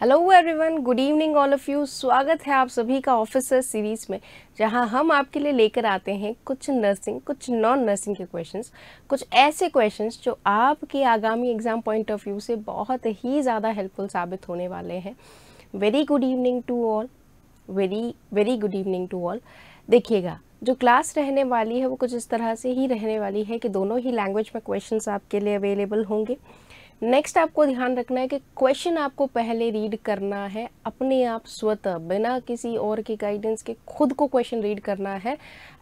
Hello everyone good evening all of you स्वागत है आप सभी का ऑफिसर सीरीज़ में जहां हम आपके लिए लेकर आते हैं कुछ नर्सिंग कुछ नॉन नर्सिंग के क्वेश्चंस कुछ ऐसे क्वेश्चंस जो आपके आगामी एग्ज़ाम पॉइंट ऑफ व्यू से बहुत ही ज़्यादा हेल्पफुल साबित होने वाले हैं very good evening to all very very good evening to all देखिएगा जो क्लास रहने वाली है वो कुछ इस तरह से ही रहने वाली है कि दोनों ही लैंग्वेज में क्वेश्चन आपके लिए अवेलेबल होंगे नेक्स्ट आपको ध्यान रखना है कि क्वेश्चन आपको पहले रीड करना है अपने आप स्वतः बिना किसी और की गाइडेंस के खुद को क्वेश्चन रीड करना है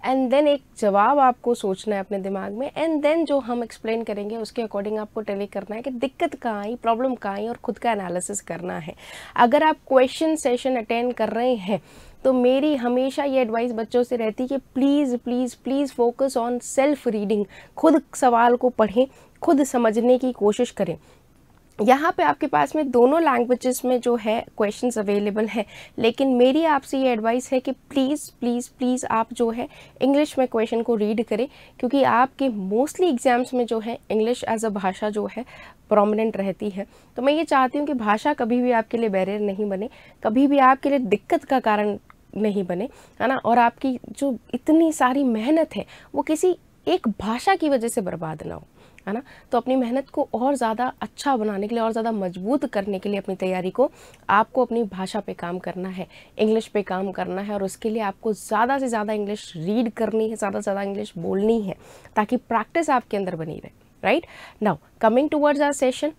एंड देन एक जवाब आपको सोचना है अपने दिमाग में एंड देन जो हम एक्सप्लेन करेंगे उसके अकॉर्डिंग आपको टेली करना है कि दिक्कत कहाँ आई प्रॉब्लम कहाँ आई और खुद का एनालिसिस करना है अगर आप क्वेश्चन सेशन अटेंड कर रहे हैं तो मेरी हमेशा ये एडवाइस बच्चों से रहती है कि please please please focus on self reading खुद सवाल को पढ़ें खुद समझने की कोशिश करें यहाँ पे आपके पास में दोनों लैंग्वेजेस में जो है क्वेश्चंस अवेलेबल है लेकिन मेरी आपसे ये एडवाइस है कि प्लीज़ प्लीज़ प्लीज़ आप जो है इंग्लिश में क्वेश्चन को रीड करें क्योंकि आपके मोस्टली एग्ज़ाम्स में जो है इंग्लिश एज अ भाषा जो है प्रोमिनेंट रहती है तो मैं ये चाहती हूँ कि भाषा कभी भी आपके लिए बैरियर नहीं बने कभी भी आपके लिए दिक्कत का कारण नहीं बने है ना और आपकी जो इतनी सारी मेहनत है वो किसी एक भाषा की वजह से बर्बाद ना हो है ना तो अपनी मेहनत को और ज़्यादा अच्छा बनाने के लिए और ज़्यादा मजबूत करने के लिए अपनी तैयारी को आपको अपनी भाषा पे काम करना है इंग्लिश पे काम करना है और उसके लिए आपको ज़्यादा से ज़्यादा इंग्लिश रीड करनी है ज़्यादा से ज़्यादा इंग्लिश बोलनी है ताकि प्रैक्टिस आपके अंदर बनी रहे right now coming towards our session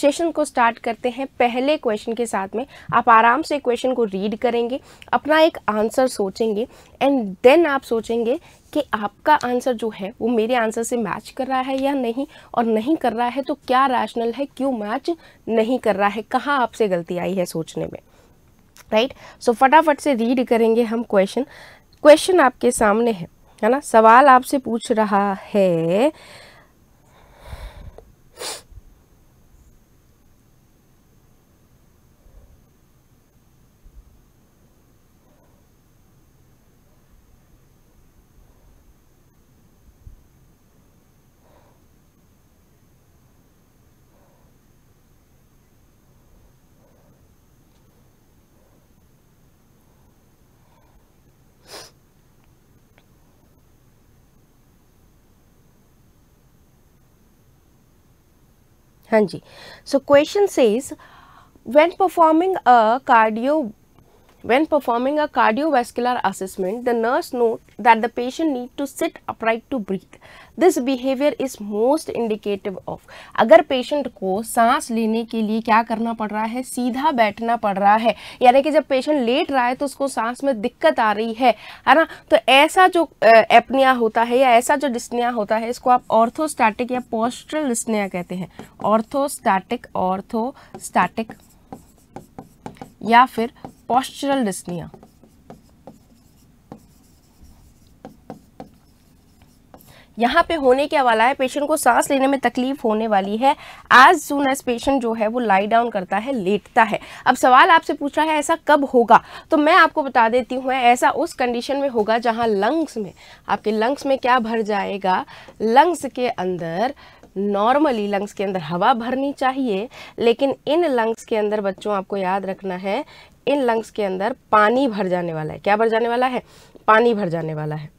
session को स्टार्ट करते हैं पहले क्वेश्चन के साथ में आप आराम से क्वेश्चन को रीड करेंगे अपना एक आंसर सोचेंगे एंड देन आप सोचेंगे कि आपका आंसर जो है वो मेरे आंसर से मैच कर रहा है या नहीं और नहीं कर रहा है तो क्या रैशनल है क्यों मैच नहीं कर रहा है कहाँ आपसे गलती आई है सोचने में राइट right? सो so, फटाफट से रीड करेंगे हम क्वेश्चन क्वेश्चन आपके सामने है है ना सवाल आपसे पूछ रहा है So, question says when performing a cardio When performing a cardiovascular assessment, the nurse notes that the patient need to sit upright to breathe. This behaviour is most indicative of अगर पेशेंट को सांस लेने के लिए क्या करना पड़ रहा है सीधा बैठना पड़ रहा है यानी कि जब पेशेंट लेट रहा है तो उसको सांस में दिक्कत आ रही है है ना तो ऐसा जो एपनिया होता है या ऐसा जो डिस्निया होता है इसको आप ऑर्थोस्टैटिक या पोस्ट्रल डिस्निया कहते हैं ऑर्थोस्टैटिक ऑर्थोस्टैटिक या फिर पॉस्चरल डिस्निया यहाँ पे होने क्या वाला है पेशेंट को सांस लेने में तकलीफ होने वाली है एज सुन एज पेशेंट जो है वो लाई डाउन करता है लेटता है अब सवाल आपसे पूछ रहा है ऐसा कब होगा तो मैं आपको बता देती हूँ ऐसा उस कंडीशन में होगा जहाँ लंग्स में आपके लंग्स में क्या भर जाएगा लंग्स के अंदर नॉर्मली लंग्स के अंदर हवा भरनी चाहिए लेकिन इन लंग्स के अंदर बच्चों आपको याद रखना है इन लंग्स के अंदर पानी भर जाने वाला है क्या भर जाने वाला है पानी भर जाने वाला है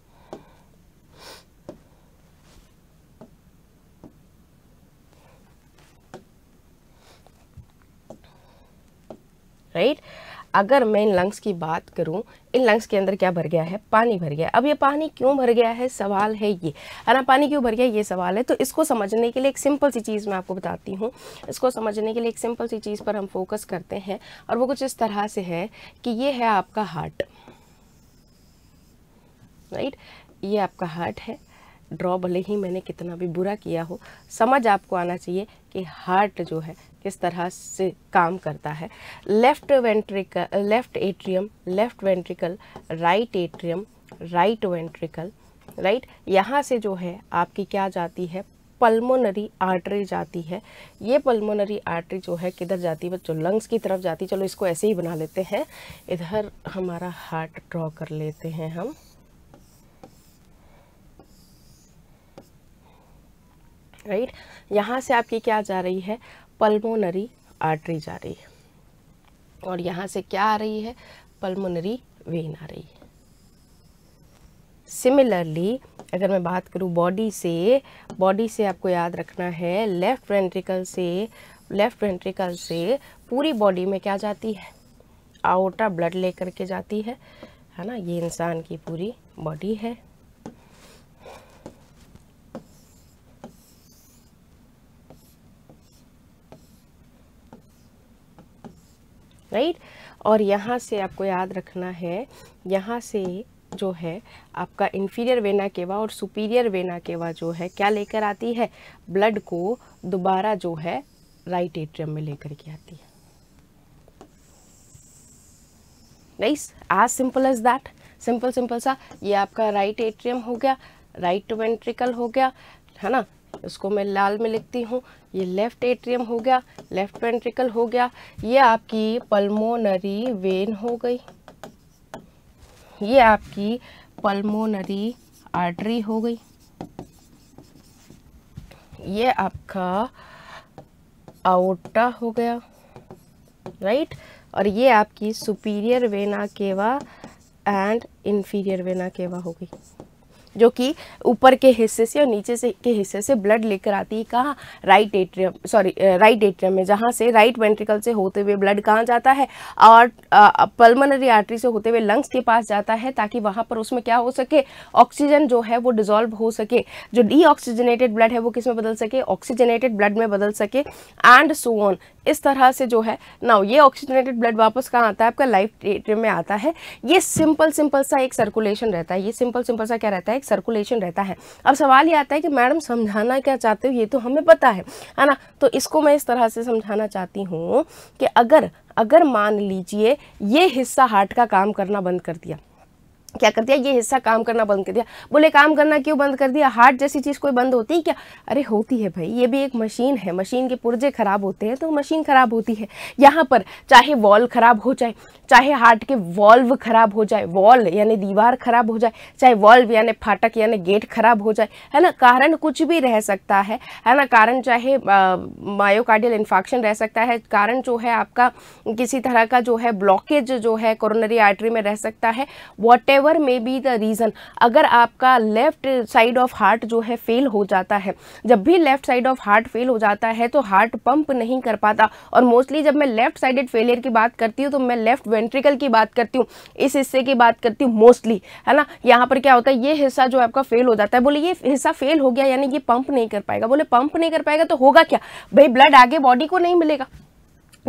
राइट right? अगर मैं इन लंग्स की बात करूं इन लंग्स के अंदर क्या भर गया है पानी भर गया अब ये पानी क्यों भर गया है सवाल है ये है हाँ, ना पानी क्यों भर गया ये सवाल है तो इसको समझने के लिए एक सिंपल सी चीज़ मैं आपको बताती हूँ इसको समझने के लिए एक सिंपल सी चीज़ पर हम फोकस करते हैं और वो कुछ इस तरह से है कि ये है आपका हार्ट राइट ये आपका हार्ट है ड्रॉ भले ही मैंने कितना भी बुरा किया हो समझ आपको आना चाहिए कि हार्ट जो है किस तरह से काम करता है left ventricle left atrium left ventricle right atrium right ventricle right यहाँ से जो है आपकी क्या जाती है पल्मोनरी आर्टरी जाती है ये पल्मोनरी आर्टरी जो है किधर जाती है बच्चों लंग्स की तरफ जाती है चलो इसको ऐसे ही बना लेते हैं इधर हमारा हार्ट ड्रॉ कर लेते हैं हम राइट right? यहाँ से आपकी क्या जा रही है पल्मोनरी आर्टरी जा रही है और यहाँ से क्या आ रही है पल्मोनरी वेन आ रही है सिमिलरली अगर मैं बात करूँ बॉडी से बॉडी से आपको याद रखना है लेफ़्ट वेंट्रिकल से लेफ़्ट वेंट्रिकल से पूरी बॉडी में क्या जाती है आउटा ब्लड लेकर के जाती है है ना ये इंसान की पूरी बॉडी है राइट और यहाँ से आपको याद रखना है यहाँ से जो है आपका इन्फीरियर वेना केवा और सुपीरियर वेना केवा जो है क्या लेकर आती है ब्लड को दोबारा जो है राइट एट्रियम में लेकर के आती है nice as simple as that simple simple सा ये आपका राइट एट्रियम हो गया राइट वेंट्रिकल हो गया है ना इसको मैं लाल में लिखती हूँ ये लेफ्ट एट्रियम हो गया लेफ्ट वेंट्रिकल हो गया ये आपकी पल्मोनरी वेन हो गई ये आपकी पल्मोनरी आर्टरी हो गई ये आपका आउटा हो गया राइट और ये आपकी superior vena cava and inferior vena cava हो गई जो कि ऊपर के हिस्से से और नीचे से के हिस्से से ब्लड लेकर आती है कहाँ right atrium sorry right atrium में जहाँ से राइट वेंट्रिकल से होते हुए ब्लड कहाँ जाता है और पलमनरी uh, आर्टरी से होते हुए लंग्स के पास जाता है ताकि वहाँ पर उसमें क्या हो सके ऑक्सीजन जो है वो डिजोल्व हो सके जो डीऑक्सीजनेटेड ब्लड है वो किस में बदल सके ऑक्सीजनेटेड ब्लड में बदल सके एंड सो ऑन इस तरह से जो है ना ये ऑक्सीजनेटेड ब्लड वापस कहाँ आता है आपका लाइफ एट्रियम में आता है ये सिंपल सिंपल सा एक सर्कुलेशन रहता है ये सिंपल सिंपल सा क्या रहता है एक सर्कुलेशन रहता है अब सवाल ये आता है कि मैडम समझाना क्या चाहते हो ये तो हमें पता है है ना तो इसको मैं इस तरह से समझाना चाहती हूँ कि अगर अगर मान लीजिए ये हिस्सा हार्ट का काम करना बंद कर दिया क्या कर दिया ये हिस्सा काम करना बंद कर दिया बोले काम करना क्यों बंद कर दिया हार्ट जैसी चीज़ कोई बंद होती है क्या अरे होती है भाई ये भी एक मशीन है मशीन के पुर्जे ख़राब होते हैं तो मशीन ख़राब होती है यहाँ पर चाहे वॉल ख़राब हो जाए चाहे हार्ट के वॉल्व ख़राब हो जाए वॉल यानी दीवार ख़राब हो जाए चाहे वॉल्व यानी फाटक यानी गेट ख़राब हो जाए है ना कारण कुछ भी रह सकता है है ना कारण चाहे मायोकार्डियल इन्फेक्शन रह सकता है कारण जो है आपका किसी तरह का जो है ब्लॉकेज जो है कोरोनरी आर्टरी में रह सकता है whatever may be the reason अगर आपका लेफ़्ट साइड ऑफ हार्ट जो है फेल हो जाता है जब भी left side of heart fail हो जाता है तो हार्ट पंप नहीं कर पाता और मोस्टली जब मैं लेफ़्ट साइडेड फेलियर की बात करती हूँ तो मैं लेफ़्ट वेंट्रिकल की बात करती हूँ इस हिस्से की बात करती हूँ मोस्टली है ना यहाँ पर क्या होता है ये हिस्सा जो आपका फेल हो जाता है बोले ये हिस्सा फेल हो गया यानी ये पंप नहीं कर पाएगा बोले पंप नहीं कर पाएगा तो होगा क्या भाई ब्लड आगे बॉडी को नहीं मिलेगा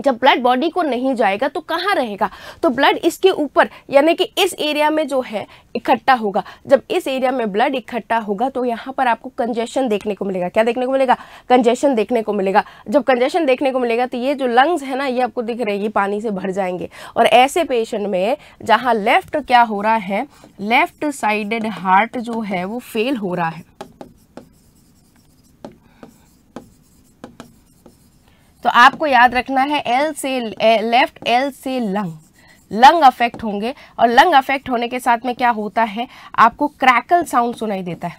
जब ब्लड बॉडी को नहीं जाएगा तो कहाँ रहेगा तो ब्लड इसके ऊपर यानी कि इस एरिया में जो है इकट्ठा होगा जब इस एरिया में ब्लड इकट्ठा होगा तो यहाँ पर आपको कंजेशन देखने को मिलेगा क्या देखने को मिलेगा कंजेशन देखने को मिलेगा जब कंजेशन देखने को मिलेगा तो ये जो लंग्स है ना ये आपको दिख रहेगी पानी से भर जाएंगे और ऐसे पेशेंट में जहाँ लेफ्ट क्या हो रहा है लेफ्ट साइडेड हार्ट जो है वो फेल हो रहा है तो आपको याद रखना है एल से लेफ्ट एल से लंग लंग अफेक्ट होंगे और लंग अफेक्ट होने के साथ में क्या होता है आपको क्रैकल साउंड सुनाई देता है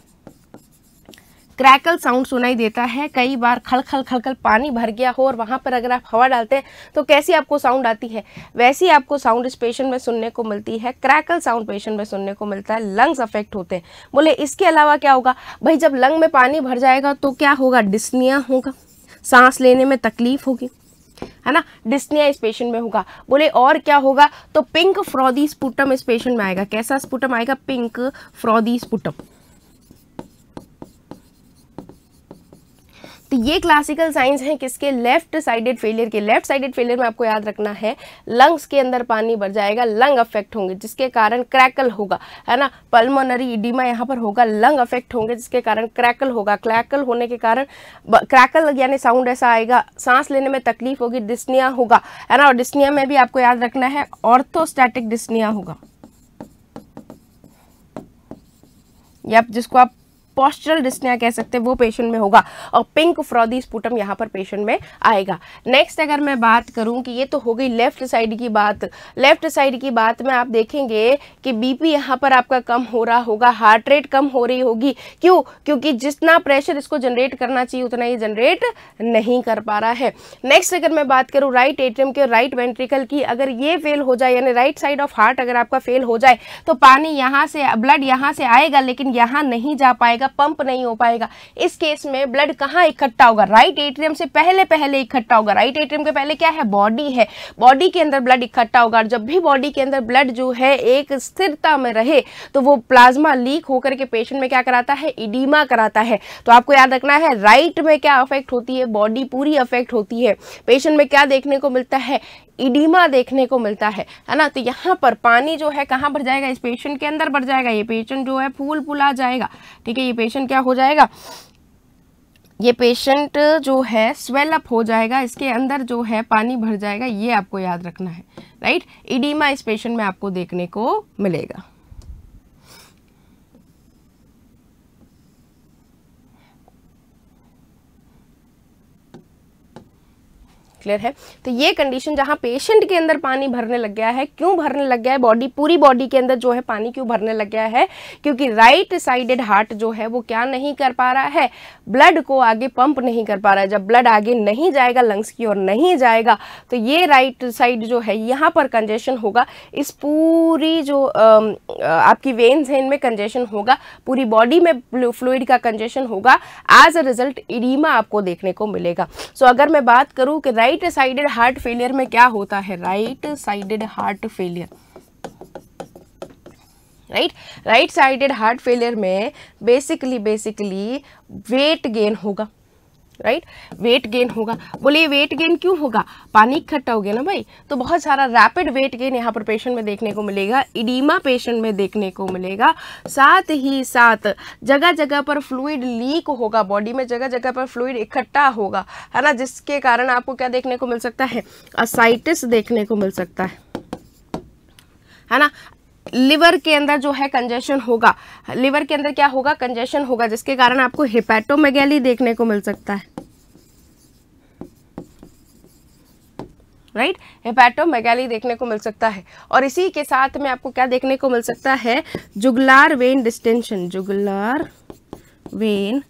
क्रैकल साउंड सुनाई देता है कई बार खल खल खल खल पानी भर गया हो और वहाँ पर अगर आप हवा डालते हैं तो कैसी आपको साउंड आती है वैसी आपको साउंड इस पेशेंट में सुनने को मिलती है क्रैकल साउंड पेशेंट में सुनने को मिलता है लंग्स अफेक्ट होते हैं बोले इसके अलावा क्या होगा भाई जब लंग में पानी भर जाएगा तो क्या होगा डिस्निया होगा सांस लेने में तकलीफ होगी है ना डिस्निया इस पेशेंट में होगा बोले और क्या होगा तो पिंक फ्रॉदी स्पुटम इस पेशेंट में आएगा कैसा स्पुटम आएगा पिंक फ्रॉदी स्पुटम तो ये क्लासिकल साइंस हैं किसके लेफ्ट साइडेड फेलियर के लेफ्ट साइडेड फेलियर में आपको याद रखना है लंग्स के अंदर पानी भर जाएगा लंग अफेक्ट होंगे जिसके कारण क्रैकल होगा है ना पल्मोनरी इडीमा यहाँ पर होगा लंग अफेक्ट होंगे जिसके कारण क्रैकल होगा क्रैकल होने के कारण क्रैकल यानी साउंड ऐसा आएगा सांस लेने में तकलीफ होगी डिस्निया होगा है ना और डिस्निया में भी आपको याद रखना है ऑर्थोस्टैटिक डिस्निया होगा या जिसको आप पॉस्चरल डिस्निया कह सकते हैं वो पेशेंट में होगा और पिंक फ्रॉदी स्पूटम यहाँ पर पेशेंट में आएगा नेक्स्ट अगर मैं बात करूँ कि ये तो हो गई लेफ्ट साइड की बात लेफ्ट साइड की बात में आप देखेंगे कि बीपी यहाँ पर आपका कम हो रहा होगा हार्ट रेट कम हो रही होगी क्यों क्योंकि जितना प्रेशर इसको जनरेट करना चाहिए उतना ये जनरेट नहीं कर पा रहा है नेक्स्ट अगर मैं बात करूँ राइट एट्रियम के राइट वेंट्रिकल की अगर ये फेल हो जाए यानी राइट साइड ऑफ हार्ट अगर आपका फेल हो जाए तो पानी यहाँ से ब्लड यहाँ से आएगा लेकिन यहाँ नहीं जा पाएगा पाएगा पंप नहीं हो पाएगा इस केस में ब्लड कहाँ इकट्ठा होगा राइट एट्रियम से पहले पहले इकट्ठा होगा राइट एट्रियम के पहले क्या है बॉडी है बॉडी के अंदर ब्लड इकट्ठा होगा और जब भी बॉडी के अंदर ब्लड जो है एक स्थिरता में रहे तो वो प्लाज्मा लीक होकर के पेशेंट में क्या कराता है इडीमा कराता है तो आपको याद रखना है राइट में क्या अफेक्ट होती है बॉडी पूरी अफेक्ट होती है पेशेंट में क्या देखने को मिलता है इडीमा देखने को मिलता है है ना तो यहाँ पर पानी जो है कहाँ भर जाएगा इस पेशेंट के अंदर भर जाएगा ये पेशेंट जो है फूल फुला जाएगा ठीक है ये पेशेंट क्या हो जाएगा ये पेशेंट जो है स्वेल अप हो जाएगा इसके अंदर जो है पानी भर जाएगा ये आपको याद रखना है राइट इडीमा इस पेशेंट में आपको देखने को मिलेगा क्लियर है तो ये कंडीशन जहां पेशेंट के अंदर पानी भरने लग गया है क्यों भरने लग गया है बॉडी पूरी बॉडी के अंदर जो है पानी क्यों भरने लग गया है क्योंकि राइट साइडेड हार्ट जो है वो क्या नहीं कर पा रहा है ब्लड को आगे पंप नहीं कर पा रहा है जब ब्लड आगे नहीं जाएगा लंग्स की ओर नहीं जाएगा तो ये राइट साइड जो है यहां पर कंजेशन होगा इस पूरी जो आपकी वेन्स है इनमें कंजेशन होगा पूरी बॉडी में फ्लूड का कंजेशन होगा एज अ रिजल्ट इडीमा आपको देखने को मिलेगा सो so, अगर मैं बात करूं कि right right sided heart failure में क्या होता है right sided heart failure right right sided heart failure में बेसिकली बेसिकली वेट गेन होगा राइट वेट गेन होगा बोले ये वेट गेन क्यों होगा पानी इकट्ठा हो गया ना भाई तो बहुत सारा रैपिड वेट गेन यहाँ पर पेशेंट में देखने को मिलेगा इडीमा पेशेंट में देखने को मिलेगा साथ ही साथ जगह जगह पर फ्लूड लीक होगा बॉडी में जगह जगह पर फ्लूड इकट्ठा होगा है ना जिसके कारण आपको क्या देखने को मिल सकता है असाइटिस देखने को मिल सकता है है ना लिवर के अंदर जो है कंजेशन होगा लिवर के अंदर क्या होगा कंजेशन होगा जिसके कारण आपको हिपैटोमेगैली देखने को मिल सकता है राइट right? हेपेटोमेगैली देखने को मिल सकता है और इसी के साथ में आपको क्या देखने को मिल सकता है jugular vein distension jugular vein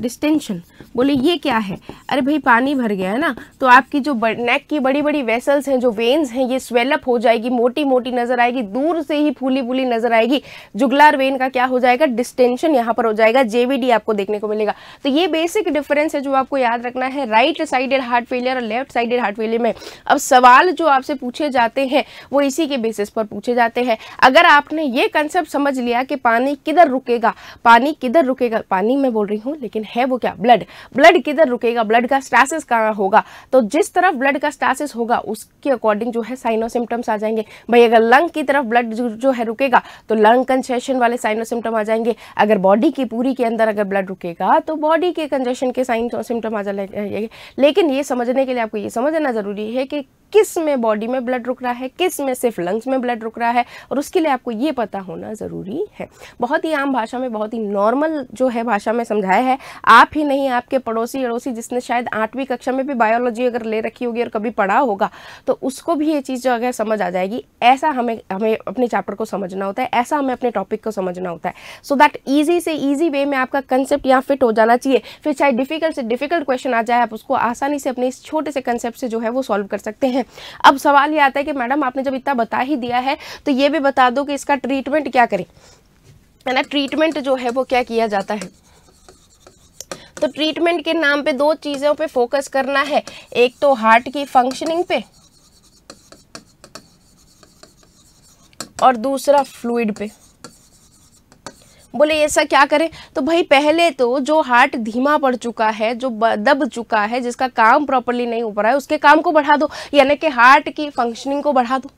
distension बोले ये क्या है अरे भाई पानी भर गया है ना तो आपकी जो नेक की बड़ी बड़ी वेसल्स हैं जो वेन्स हैं ये स्वेलअप हो जाएगी मोटी मोटी नजर आएगी दूर से ही फूली फूली नजर आएगी जुगलार वेन का क्या हो जाएगा डिस्टेंशन यहाँ पर हो जाएगा जेवीडी आपको देखने को मिलेगा तो ये बेसिक डिफरेंस है जो आपको याद रखना है राइट साइडेड हार्ट फेलियर और लेफ्ट साइडेड हार्ट फेलियर में अब सवाल जो आपसे पूछे जाते हैं वो इसी के बेसिस पर पूछे जाते हैं अगर आपने ये कंसेप्ट समझ लिया कि पानी किधर रुकेगा पानी किधर रुकेगा पानी मैं बोल रही हूँ लेकिन है वो क्या ब्लड ब्लड किधर रुकेगा ब्लड का स्टासिस कहाँ होगा तो जिस तरफ ब्लड का स्टासिस होगा उसके अकॉर्डिंग जो है साइनो सिम्टम्स आ जाएंगे भाई अगर लंग की तरफ ब्लड जो, जो है रुकेगा तो लंग कंजेशन वाले साइनो सिम्टम आ जाएंगे अगर बॉडी की पूरी के अंदर अगर ब्लड रुकेगा तो बॉडी के कंजेशन के साइनो सिम्टम आ जाएंगे लेकिन ये समझने के लिए आपको ये समझना ज़रूरी है कि किस में बॉडी में ब्लड रुक रहा है किस में सिर्फ लंग्स में ब्लड रुक रहा है और उसके लिए आपको ये पता होना ज़रूरी है बहुत ही आम भाषा में बहुत ही नॉर्मल जो है भाषा में समझाया है आप ही नहीं आपके पड़ोसी अड़ोसी जिसने शायद आठवीं कक्षा में भी बायोलॉजी अगर ले रखी होगी और कभी पढ़ा होगा तो उसको भी ये चीज़ जो अगर समझ आ जाएगी ऐसा हमें हमें अपने चैप्टर को समझना होता है ऐसा हमें अपने टॉपिक को समझना होता है सो दैट ईजी से ईजी वे में आपका कंसेप्ट यहाँ फिट हो जाना चाहिए फिर चाहे डिफिकल्ट से डिफिकल्ट क्वेश्चन आ जाए आप उसको आसानी से अपने इस छोटे से कंसेप्ट से जो है वो सॉल्व कर सकते हैं हैं अब सवाल ये आता है कि मैडम आपने जब इतना बता ही दिया है तो ये भी बता दो कि इसका ट्रीटमेंट क्या करें है ना ट्रीटमेंट जो है वो क्या किया जाता है तो ट्रीटमेंट के नाम पे दो चीज़ों पे फोकस करना है एक तो हार्ट की फंक्शनिंग पे और दूसरा फ्लूइड पे बोले ऐसा क्या करें तो भाई पहले तो जो हार्ट धीमा पड़ चुका है जो दब चुका है जिसका काम प्रॉपरली नहीं हो पा रहा है उसके काम को बढ़ा दो यानी कि हार्ट की फंक्शनिंग को बढ़ा दो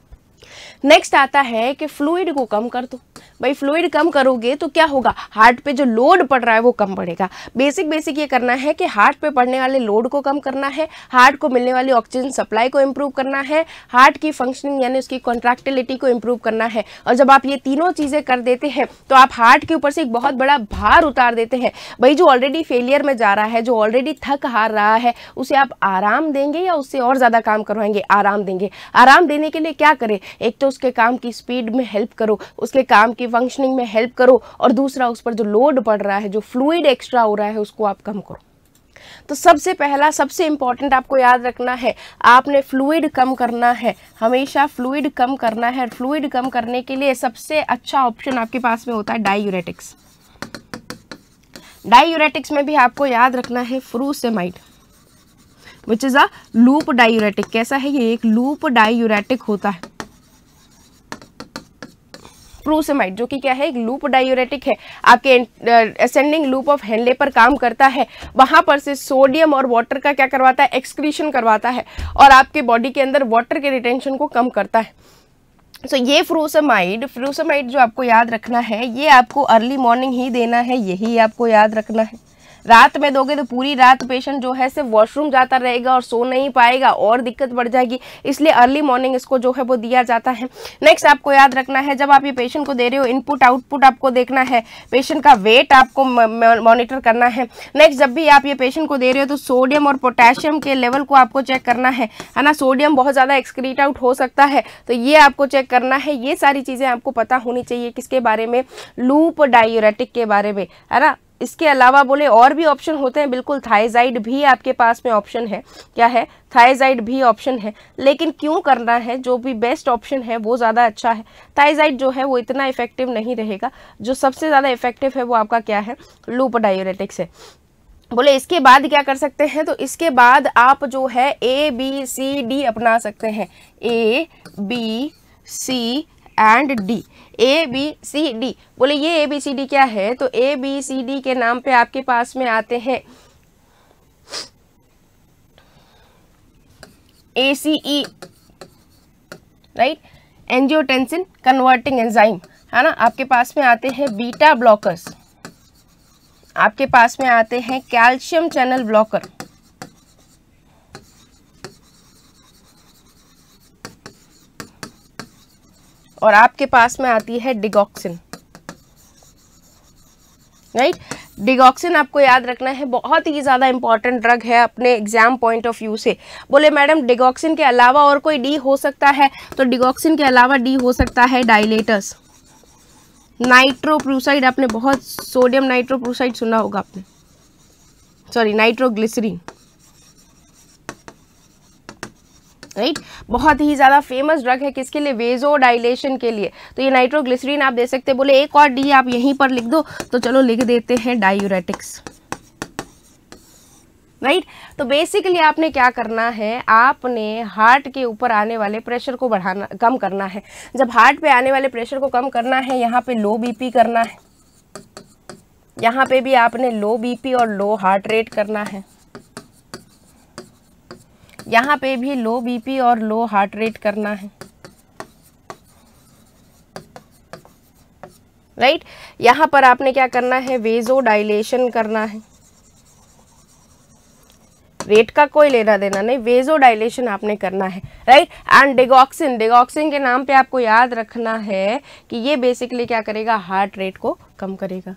नेक्स्ट आता है कि फ्लूड को कम कर दो भाई फ्लूड कम करोगे तो क्या होगा हार्ट पे जो लोड पड़ रहा है वो कम पड़ेगा बेसिक बेसिक ये करना है कि हार्ट पे पड़ने वाले लोड को कम करना है हार्ट को मिलने वाली ऑक्सीजन सप्लाई को इम्प्रूव करना है हार्ट की फंक्शनिंग यानी उसकी कॉन्ट्रैक्टिलिटी को इम्प्रूव करना है और जब आप ये तीनों चीज़ें कर देते हैं तो आप हार्ट के ऊपर से एक बहुत बड़ा भार उतार देते हैं भाई जो ऑलरेडी फेलियर में जा रहा है जो ऑलरेडी थक हार रहा है उसे आप आराम देंगे या उससे और ज़्यादा काम करवाएंगे आराम देंगे आराम देने के लिए क्या करें एक तो उसके काम की स्पीड में हेल्प करो उसके काम की फंक्शनिंग में हेल्प करो और दूसरा उस पर जो लोड पड़ रहा है जो फ्लूड एक्स्ट्रा हो रहा है उसको आप कम करो तो सबसे पहला सबसे इंपॉर्टेंट आपको याद रखना है आपने फ्लूइड कम करना है हमेशा फ्लूड कम करना है फ्लूड कम करने के लिए सबसे अच्छा ऑप्शन आपके पास में होता है डायूरेटिक्स डायूरेटिक्स में भी आपको याद रखना है frusemide which is a loop diuretic कैसा है ये एक लूप डायूरेटिक होता है प्रोसेमाइड जो कि क्या है एक लूप डायोरेटिक है आपके असेंडिंग लूप ऑफ हेनले पर काम करता है वहां पर से सोडियम और वाटर का क्या करवाता है एक्सक्रीशन करवाता है और आपके बॉडी के अंदर वाटर के रिटेंशन को कम करता है सो so, ये फ्रोसमाइड फ्रोसमाइड जो आपको याद रखना है ये आपको अर्ली मॉर्निंग ही देना है यही आपको याद रखना है रात में दोगे तो पूरी रात पेशेंट जो है सिर्फ वॉशरूम जाता रहेगा और सो नहीं पाएगा और दिक्कत बढ़ जाएगी इसलिए अर्ली मॉर्निंग इसको जो है वो दिया जाता है नेक्स्ट आपको याद रखना है जब आप ये पेशेंट को दे रहे हो इनपुट आउटपुट आपको देखना है पेशेंट का वेट आपको मॉनिटर करना है नेक्स्ट जब भी आप ये पेशेंट को दे रहे हो तो सोडियम और पोटेशियम के लेवल को आपको चेक करना है है ना सोडियम बहुत ज़्यादा एक्सक्रीट आउट हो सकता है तो ये आपको चेक करना है ये सारी चीज़ें आपको पता होनी चाहिए किसके बारे में लूप डायोरेटिक के बारे में है ना इसके अलावा बोले और भी ऑप्शन होते हैं बिल्कुल थाइजाइड भी आपके पास में ऑप्शन है क्या है थाइजाइड भी ऑप्शन है लेकिन क्यों करना है जो भी बेस्ट ऑप्शन है वो ज़्यादा अच्छा है थाइजाइड जो है वो इतना इफेक्टिव नहीं रहेगा जो सबसे ज़्यादा इफेक्टिव है वो आपका क्या है लूप डायोरेटिक्स है बोले इसके बाद क्या कर सकते हैं तो इसके बाद आप जो है ए बी सी डी अपना सकते हैं A B C and D A B C D बोले ये ए बी सी डी क्या है तो ए बी सी डी के नाम पे आपके पास में आते हैं A C E right angiotensin converting enzyme है ना आपके पास में आते हैं बीटा ब्लॉकर्स आपके पास में आते हैं कैल्शियम चैनल ब्लॉकर और आपके पास में आती है डिगॉक्सिन राइट डिगॉक्सिन आपको याद रखना है बहुत ही ज़्यादा इंपॉर्टेंट ड्रग है अपने एग्जाम पॉइंट ऑफ व्यू से बोले मैडम डिगॉक्सिन के अलावा और कोई डी हो सकता है तो डिगॉक्सिन के अलावा डी हो सकता है डायलेटस नाइट्रोप्रूसाइड आपने बहुत सोडियम नाइट्रोप्रूसाइड सुना होगा आपने सॉरी नाइट्रोग्लिसरीन राइट बहुत ही ज़्यादा फेमस ड्रग है किसके लिए वेजो डाइलेशन के लिए तो ये नाइट्रोग्लिसरीन आप दे सकते बोले एक और डी आप यहीं पर लिख दो तो चलो लिख देते हैं डायूरेटिक्स राइट right? तो बेसिकली आपने क्या करना है आपने हार्ट के ऊपर आने वाले प्रेशर को बढ़ाना कम करना है जब हार्ट पे आने वाले प्रेशर को कम करना है यहाँ पे लो बीपी करना है यहाँ पे भी आपने लो बीपी और लो हार्ट रेट करना है यहाँ पे भी लो बीपी और लो हार्ट रेट करना है राइट right? यहाँ पर आपने क्या करना है वेजो डाइलेशन करना है रेट का कोई लेना देना नहीं वेजो डाइलेशन आपने करना है राइट एंड डिगॉक्सिन डिगॉक्सिन के नाम पे आपको याद रखना है कि ये बेसिकली क्या करेगा हार्ट रेट को कम करेगा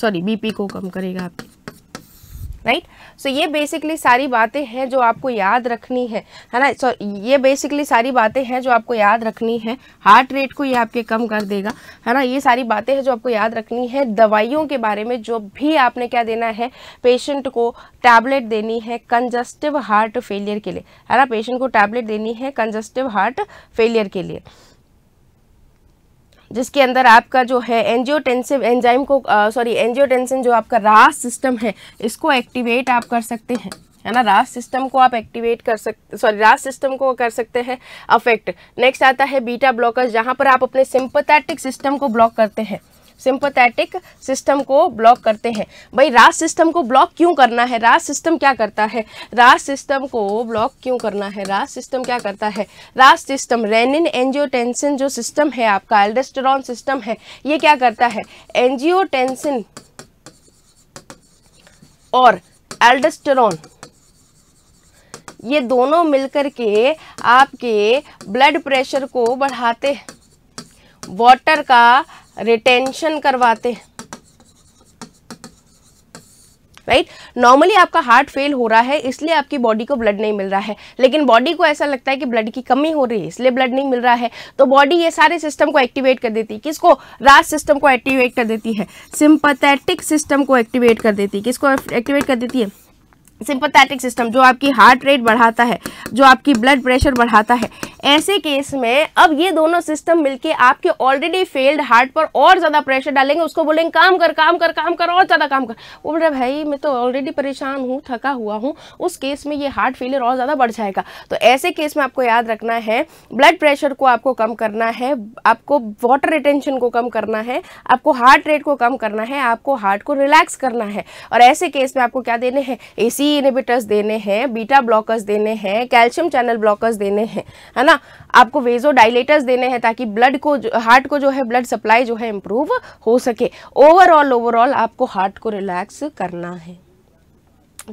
सॉरी बीपी को कम करेगा आपकी राइट सो ये बेसिकली सारी बातें हैं जो आपको याद रखनी है है ना सो ये बेसिकली सारी बातें हैं जो आपको याद रखनी है हार्ट रेट को ये आपके कम कर देगा है ना ये सारी बातें हैं जो आपको याद रखनी है दवाइयों के बारे में जो भी आपने क्या देना है पेशेंट को टैबलेट देनी है कंजस्टिव हार्ट फेलियर के लिए है ना पेशेंट को टैबलेट देनी है कंजस्टिव हार्ट फेलियर के लिए जिसके अंदर आपका जो है एंजियोटेंसिव एंजाइम को सॉरी एंजियोटेंसिन जो आपका रास सिस्टम है इसको एक्टिवेट आप कर सकते हैं है ना रास सिस्टम को आप एक्टिवेट कर सकते सॉरी रास सिस्टम को कर सकते हैं अफेक्ट नेक्स्ट आता है बीटा ब्लॉकर्स जहाँ पर आप अपने सिंपथेटिक सिस्टम को ब्लॉक करते हैं सिंपथेटिक सिस्टम को ब्लॉक करते हैं भाई रास सिस्टम को ब्लॉक क्यों करना है रास सिस्टम क्या करता है रास सिस्टम को ब्लॉक क्यों करना है रास सिस्टम क्या करता है रास सिस्टम रेनिन एंजियोटेंसिन जो सिस्टम है आपका एल्डेस्टेरॉन सिस्टम है ये क्या करता है एंजियोटेंसिन और एल्डेस्टेरॉन ये दोनों मिलकर के आपके ब्लड प्रेशर को बढ़ाते हैं वाटर का रिटेंशन करवाते राइट right? नॉर्मली आपका हार्ट फेल हो रहा है इसलिए आपकी बॉडी को ब्लड नहीं मिल रहा है लेकिन बॉडी को ऐसा लगता है कि ब्लड की कमी हो रही है इसलिए ब्लड नहीं मिल रहा है तो बॉडी ये सारे सिस्टम को एक्टिवेट कर देती है किसको रास सिस्टम को एक्टिवेट कर देती है सिंपथेटिक सिस्टम को एक्टिवेट कर देती है किसको एक्टिवेट कर देती है सिंपथेटिक सिस्टम जो आपकी हार्ट रेट बढ़ाता है जो आपकी ब्लड प्रेशर बढ़ाता है ऐसे केस में अब ये दोनों सिस्टम मिलके आपके ऑलरेडी फेल्ड हार्ट पर और ज़्यादा प्रेशर डालेंगे उसको बोलेंगे काम कर काम कर काम कर और ज़्यादा काम कर वो बोल रहा भाई मैं तो ऑलरेडी परेशान हूँ थका हुआ हूँ उस केस में ये हार्ट फेलियर और ज़्यादा बढ़ जाएगा तो ऐसे केस में आपको याद रखना है ब्लड प्रेशर को आपको कम करना है आपको वाटर रिटेंशन को कम करना है आपको हार्ट रेट को कम करना है आपको हार्ट को रिलैक्स करना है और ऐसे केस में आपको क्या देने हैं ए सी इनिबिटर्स देने हैं बीटा ब्लॉकर्स देने हैं कैल्शियम चैनल ब्लॉकर्स देने हैं है ना आपको वेजो डायलेटर्स देने हैं ताकि ब्लड को हार्ट को जो है ब्लड सप्लाई जो है इम्प्रूव हो सके ओवरऑल ओवरऑल आपको हार्ट को रिलैक्स करना है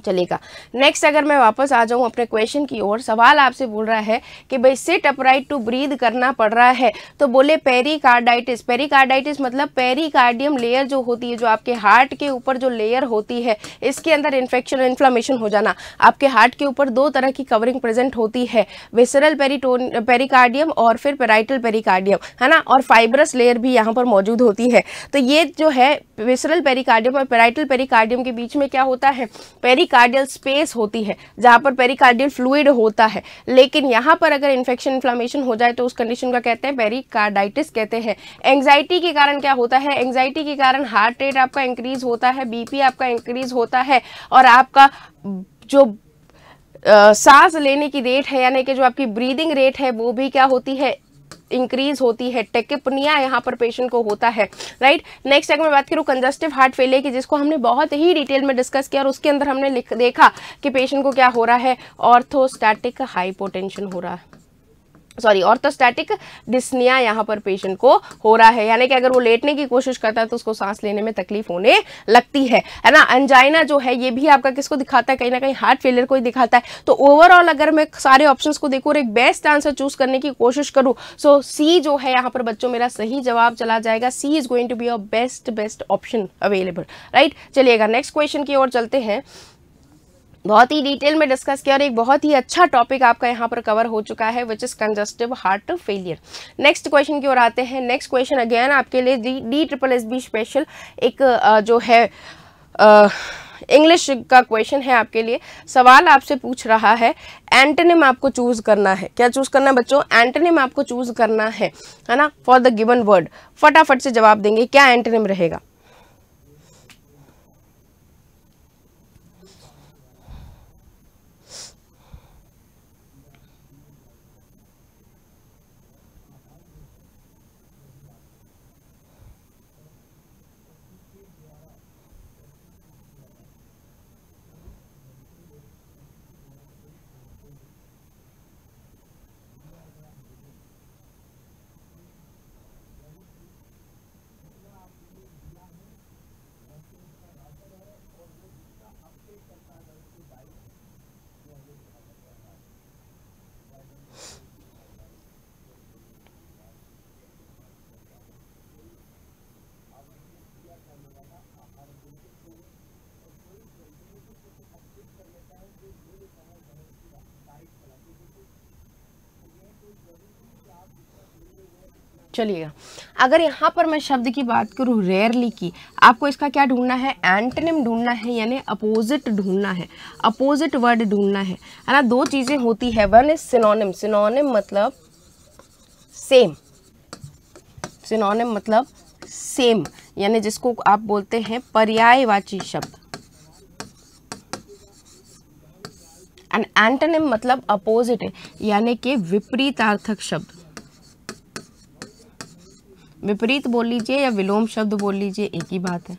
चलेगा नेक्स्ट अगर मैं वापस आ जाऊँ अपने क्वेश्चन की ओर सवाल आपसे बोल रहा है कि भाई सिट अपराइट टू ब्रीद करना पड़ रहा है तो बोले पेरिकार्डाइटिस पेरिकार्डाइटिस मतलब पेरिकार्डियम लेयर जो होती है जो आपके हार्ट के ऊपर जो लेयर होती है इसके अंदर इन्फेक्शन इन्फ्लामेशन हो जाना आपके हार्ट के ऊपर दो तरह की कवरिंग प्रेजेंट होती है विसरल पेरिटोन पेरिकार्डियम और फिर पेराइटल पेरिकार्डियम है ना और फाइब्रस लेयर भी यहाँ पर मौजूद होती है तो ये जो है विसरल पेरिकार्डियम और पेराइटल पेरिकार्डियम के बीच में क्या होता है पेरी पेरिकार्डियल स्पेस होती है जहां पर पेरिकार्डियल फ्लूड होता है लेकिन यहां पर अगर इन्फेक्शन इन्फ्लामेशन हो जाए तो उस कंडीशन का कहते हैं पेरिकार्डाइटिस कहते हैं एंग्जाइटी के कारण क्या होता है एंग्जाइटी के कारण हार्ट रेट आपका इंक्रीज होता है बीपी आपका इंक्रीज होता है और आपका जो सांस लेने की रेट है यानी कि जो आपकी ब्रीदिंग रेट है वो भी क्या होती है इंक्रीज होती है टेकेपनिया यहाँ पर पेशेंट को होता है राइट नेक्स्ट अगर मैं बात करूँ कंजस्टिव हार्ट फेलियर की जिसको हमने बहुत ही डिटेल में डिस्कस किया और उसके अंदर हमने देखा कि पेशेंट को क्या हो रहा है ऑर्थोस्टैटिक हाइपोटेंशन हो रहा है सॉरी ऑर्थोस्टैटिक डिस्निया यहाँ पर पेशेंट को हो रहा है यानी कि अगर वो लेटने की कोशिश करता है तो उसको सांस लेने में तकलीफ होने लगती है है ना अंजाइना जो है ये भी आपका किसको दिखाता है कहीं ना कहीं हार्ट फेलियर को ही दिखाता है तो ओवरऑल अगर मैं सारे ऑप्शन को देखूँ और एक बेस्ट आंसर चूज करने की कोशिश करूँ सो सी जो है यहाँ पर बच्चों मेरा सही जवाब चला जाएगा C is going to be a best best option available right चलिएगा नेक्स्ट क्वेश्चन की ओर चलते हैं बहुत ही डिटेल में डिस्कस किया और एक बहुत ही अच्छा टॉपिक आपका यहाँ पर कवर हो चुका है which is congestive heart failure next question की ओर आते हैं नेक्स्ट क्वेश्चन अगेन आपके लिए D D triple S B special एक जो है इंग्लिश का क्वेश्चन है आपके लिए सवाल आपसे पूछ रहा है एंटनिम आपको चूज करना है क्या चूज करना है बच्चों एंटनिम आपको चूज करना है है ना फॉर द गिवन वर्ड फटाफट से जवाब देंगे क्या एंटनिम रहेगा चलिएगा अगर यहाँ पर मैं शब्द की बात करूँ रेयरली की आपको इसका क्या ढूंढना है एंटनिम ढूंढना है यानी अपोजिट ढूंढना है अपोजिट वर्ड ढूंढना है है ना दो चीज़ें होती है वन इज सिनोनिम सिनोनिम मतलब सेम सिनोनिम मतलब सेम यानी जिसको आप बोलते हैं पर्यायवाची शब्द एंड एंटनिम मतलब अपोजिट यानी कि विपरीतार्थक शब्द विपरीत बोल लीजिए या विलोम शब्द बोल लीजिए एक ही बात है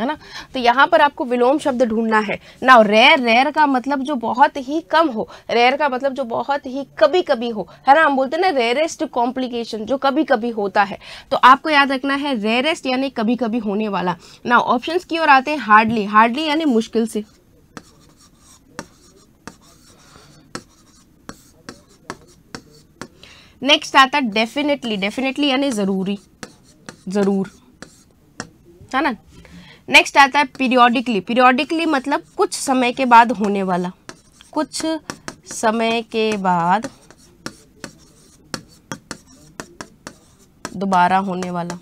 है ना तो यहाँ पर आपको विलोम शब्द ढूंढना है ना रेयर रेयर का मतलब जो बहुत ही कम हो रेयर का मतलब जो बहुत ही कभी कभी हो है ना हम बोलते हैं ना रेयरेस्ट कॉम्प्लिकेशन जो कभी कभी होता है तो आपको याद रखना है रेयरेस्ट यानी कभी कभी होने वाला ना ऑप्शन की ओर आते हैं हार्डली हार्डली यानी मुश्किल से नेक्स्ट आता है डेफिनेटली डेफिनेटली यानी ज़रूरी ज़रूर है ना नेक्स्ट आता है पीरियोडिकली पीरियोडिकली मतलब कुछ समय के बाद होने वाला कुछ समय के बाद दोबारा होने वाला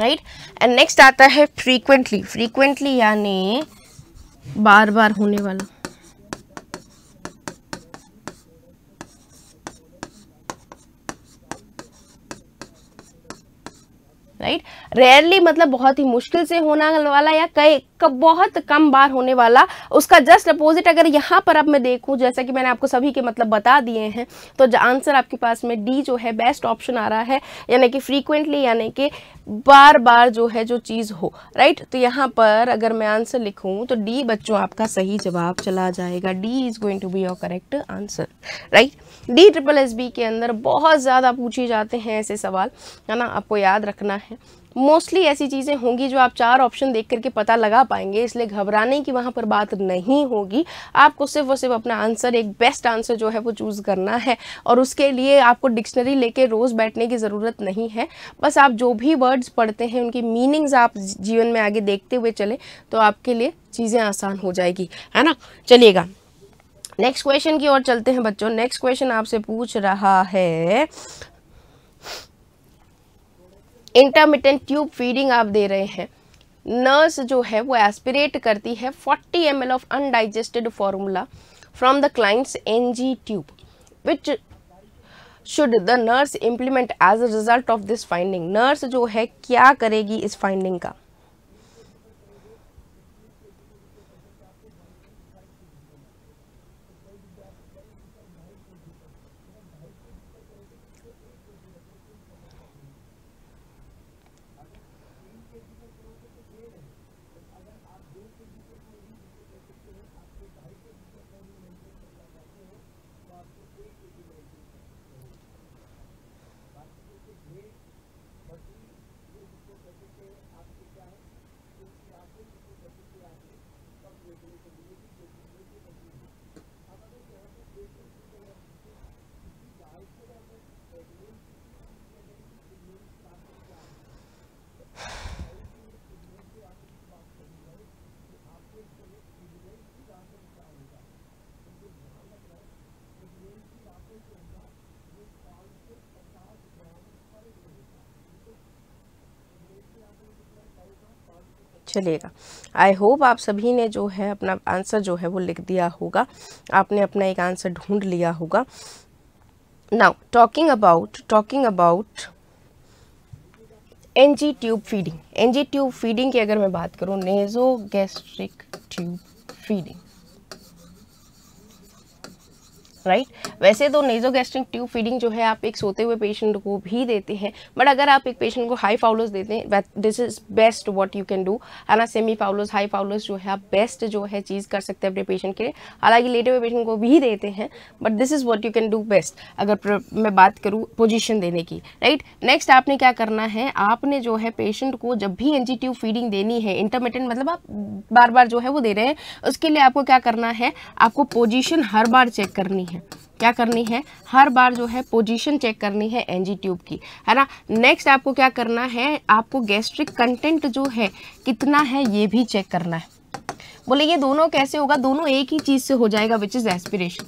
राइट एंड नेक्स्ट आता है फ्रीक्वेंटली फ्रीक्वेंटली यानी बार बार होने वाला राइट रेयरली मतलब बहुत ही मुश्किल से होना वाला या कई बहुत कम बार होने वाला उसका जस्ट अपोजिट अगर यहाँ पर अब मैं देखूँ जैसा कि मैंने आपको सभी के मतलब बता दिए हैं तो आंसर आपके पास में डी जो है बेस्ट ऑप्शन आ रहा है यानी कि फ्रीक्वेंटली यानी कि बार बार जो है जो चीज़ हो राइट तो यहाँ पर अगर मैं आंसर लिखूँ तो डी बच्चों आपका सही जवाब चला जाएगा D is going to be your correct answer right D triple S B के अंदर बहुत ज़्यादा पूछे जाते हैं ऐसे सवाल है ना आपको याद रखना है मोस्टली ऐसी चीज़ें होंगी जो आप चार ऑप्शन देख करके पता लगा पाएंगे इसलिए घबराने की वहाँ पर बात नहीं होगी आपको सिर्फ और सिर्फ अपना आंसर एक बेस्ट आंसर जो है वो चूज़ करना है और उसके लिए आपको डिक्शनरी लेके रोज़ बैठने की ज़रूरत नहीं है बस आप जो भी वर्ड्स पढ़ते हैं उनकी मीनिंग्स आप जीवन में आगे देखते हुए चले तो आपके लिए चीज़ें आसान हो जाएगी है ना चलिएगा नेक्स्ट क्वेश्चन की ओर चलते हैं बच्चों नेक्स्ट क्वेश्चन आपसे पूछ रहा है इंटरमीडियंट ट्यूब फीडिंग आप दे रहे हैं नर्स जो है वो एस्पिरेट करती है 40 M of undigested formula from the client's NG tube which should the nurse implement as a result of this finding nurse जो है क्या करेगी इस फाइंडिंग का चलेगा आई होप आप सभी ने जो है अपना आंसर जो है वो लिख दिया होगा आपने अपना एक आंसर ढूंढ लिया होगा now talking about talking about N G tube feeding N G tube feeding की अगर मैं बात करूँ nasogastric tube feeding right right? वैसे तो नेजोगैस्ट्रिक ट्यूब फीडिंग जो है आप एक सोते हुए पेशेंट को भी देते हैं बट अगर आप एक पेशेंट को हाई फाउलर्स देते हैं this is best what you can do है ना सेमी फाउलर्स हाई फाउलर्स जो है आप बेस्ट जो है चीज़ कर सकते हैं अपने पेशेंट के लिए हालांकि लेटे हुए पेशेंट को भी देते हैं but this is what you can do best अगर मैं बात करूँ पोजिशन देने की राइट right? नेक्स्ट आपने क्या करना है आपने जो है पेशेंट को जब भी एनजी ट्यूब फीडिंग देनी है इंटरमीडियंट मतलब आप बार बार जो है वो दे रहे हैं उसके लिए आपको क्या करना है आपको पोजिशन हर बार चेक करनी है है क्या करनी है हर बार जो है पोजीशन चेक करनी है एनजी ट्यूब की है ना नेक्स्ट आपको क्या करना है आपको गैस्ट्रिक कंटेंट जो है कितना है ये भी चेक करना है बोले ये दोनों कैसे होगा दोनों एक ही चीज़ से हो जाएगा विच इज़ एस्पिरेशन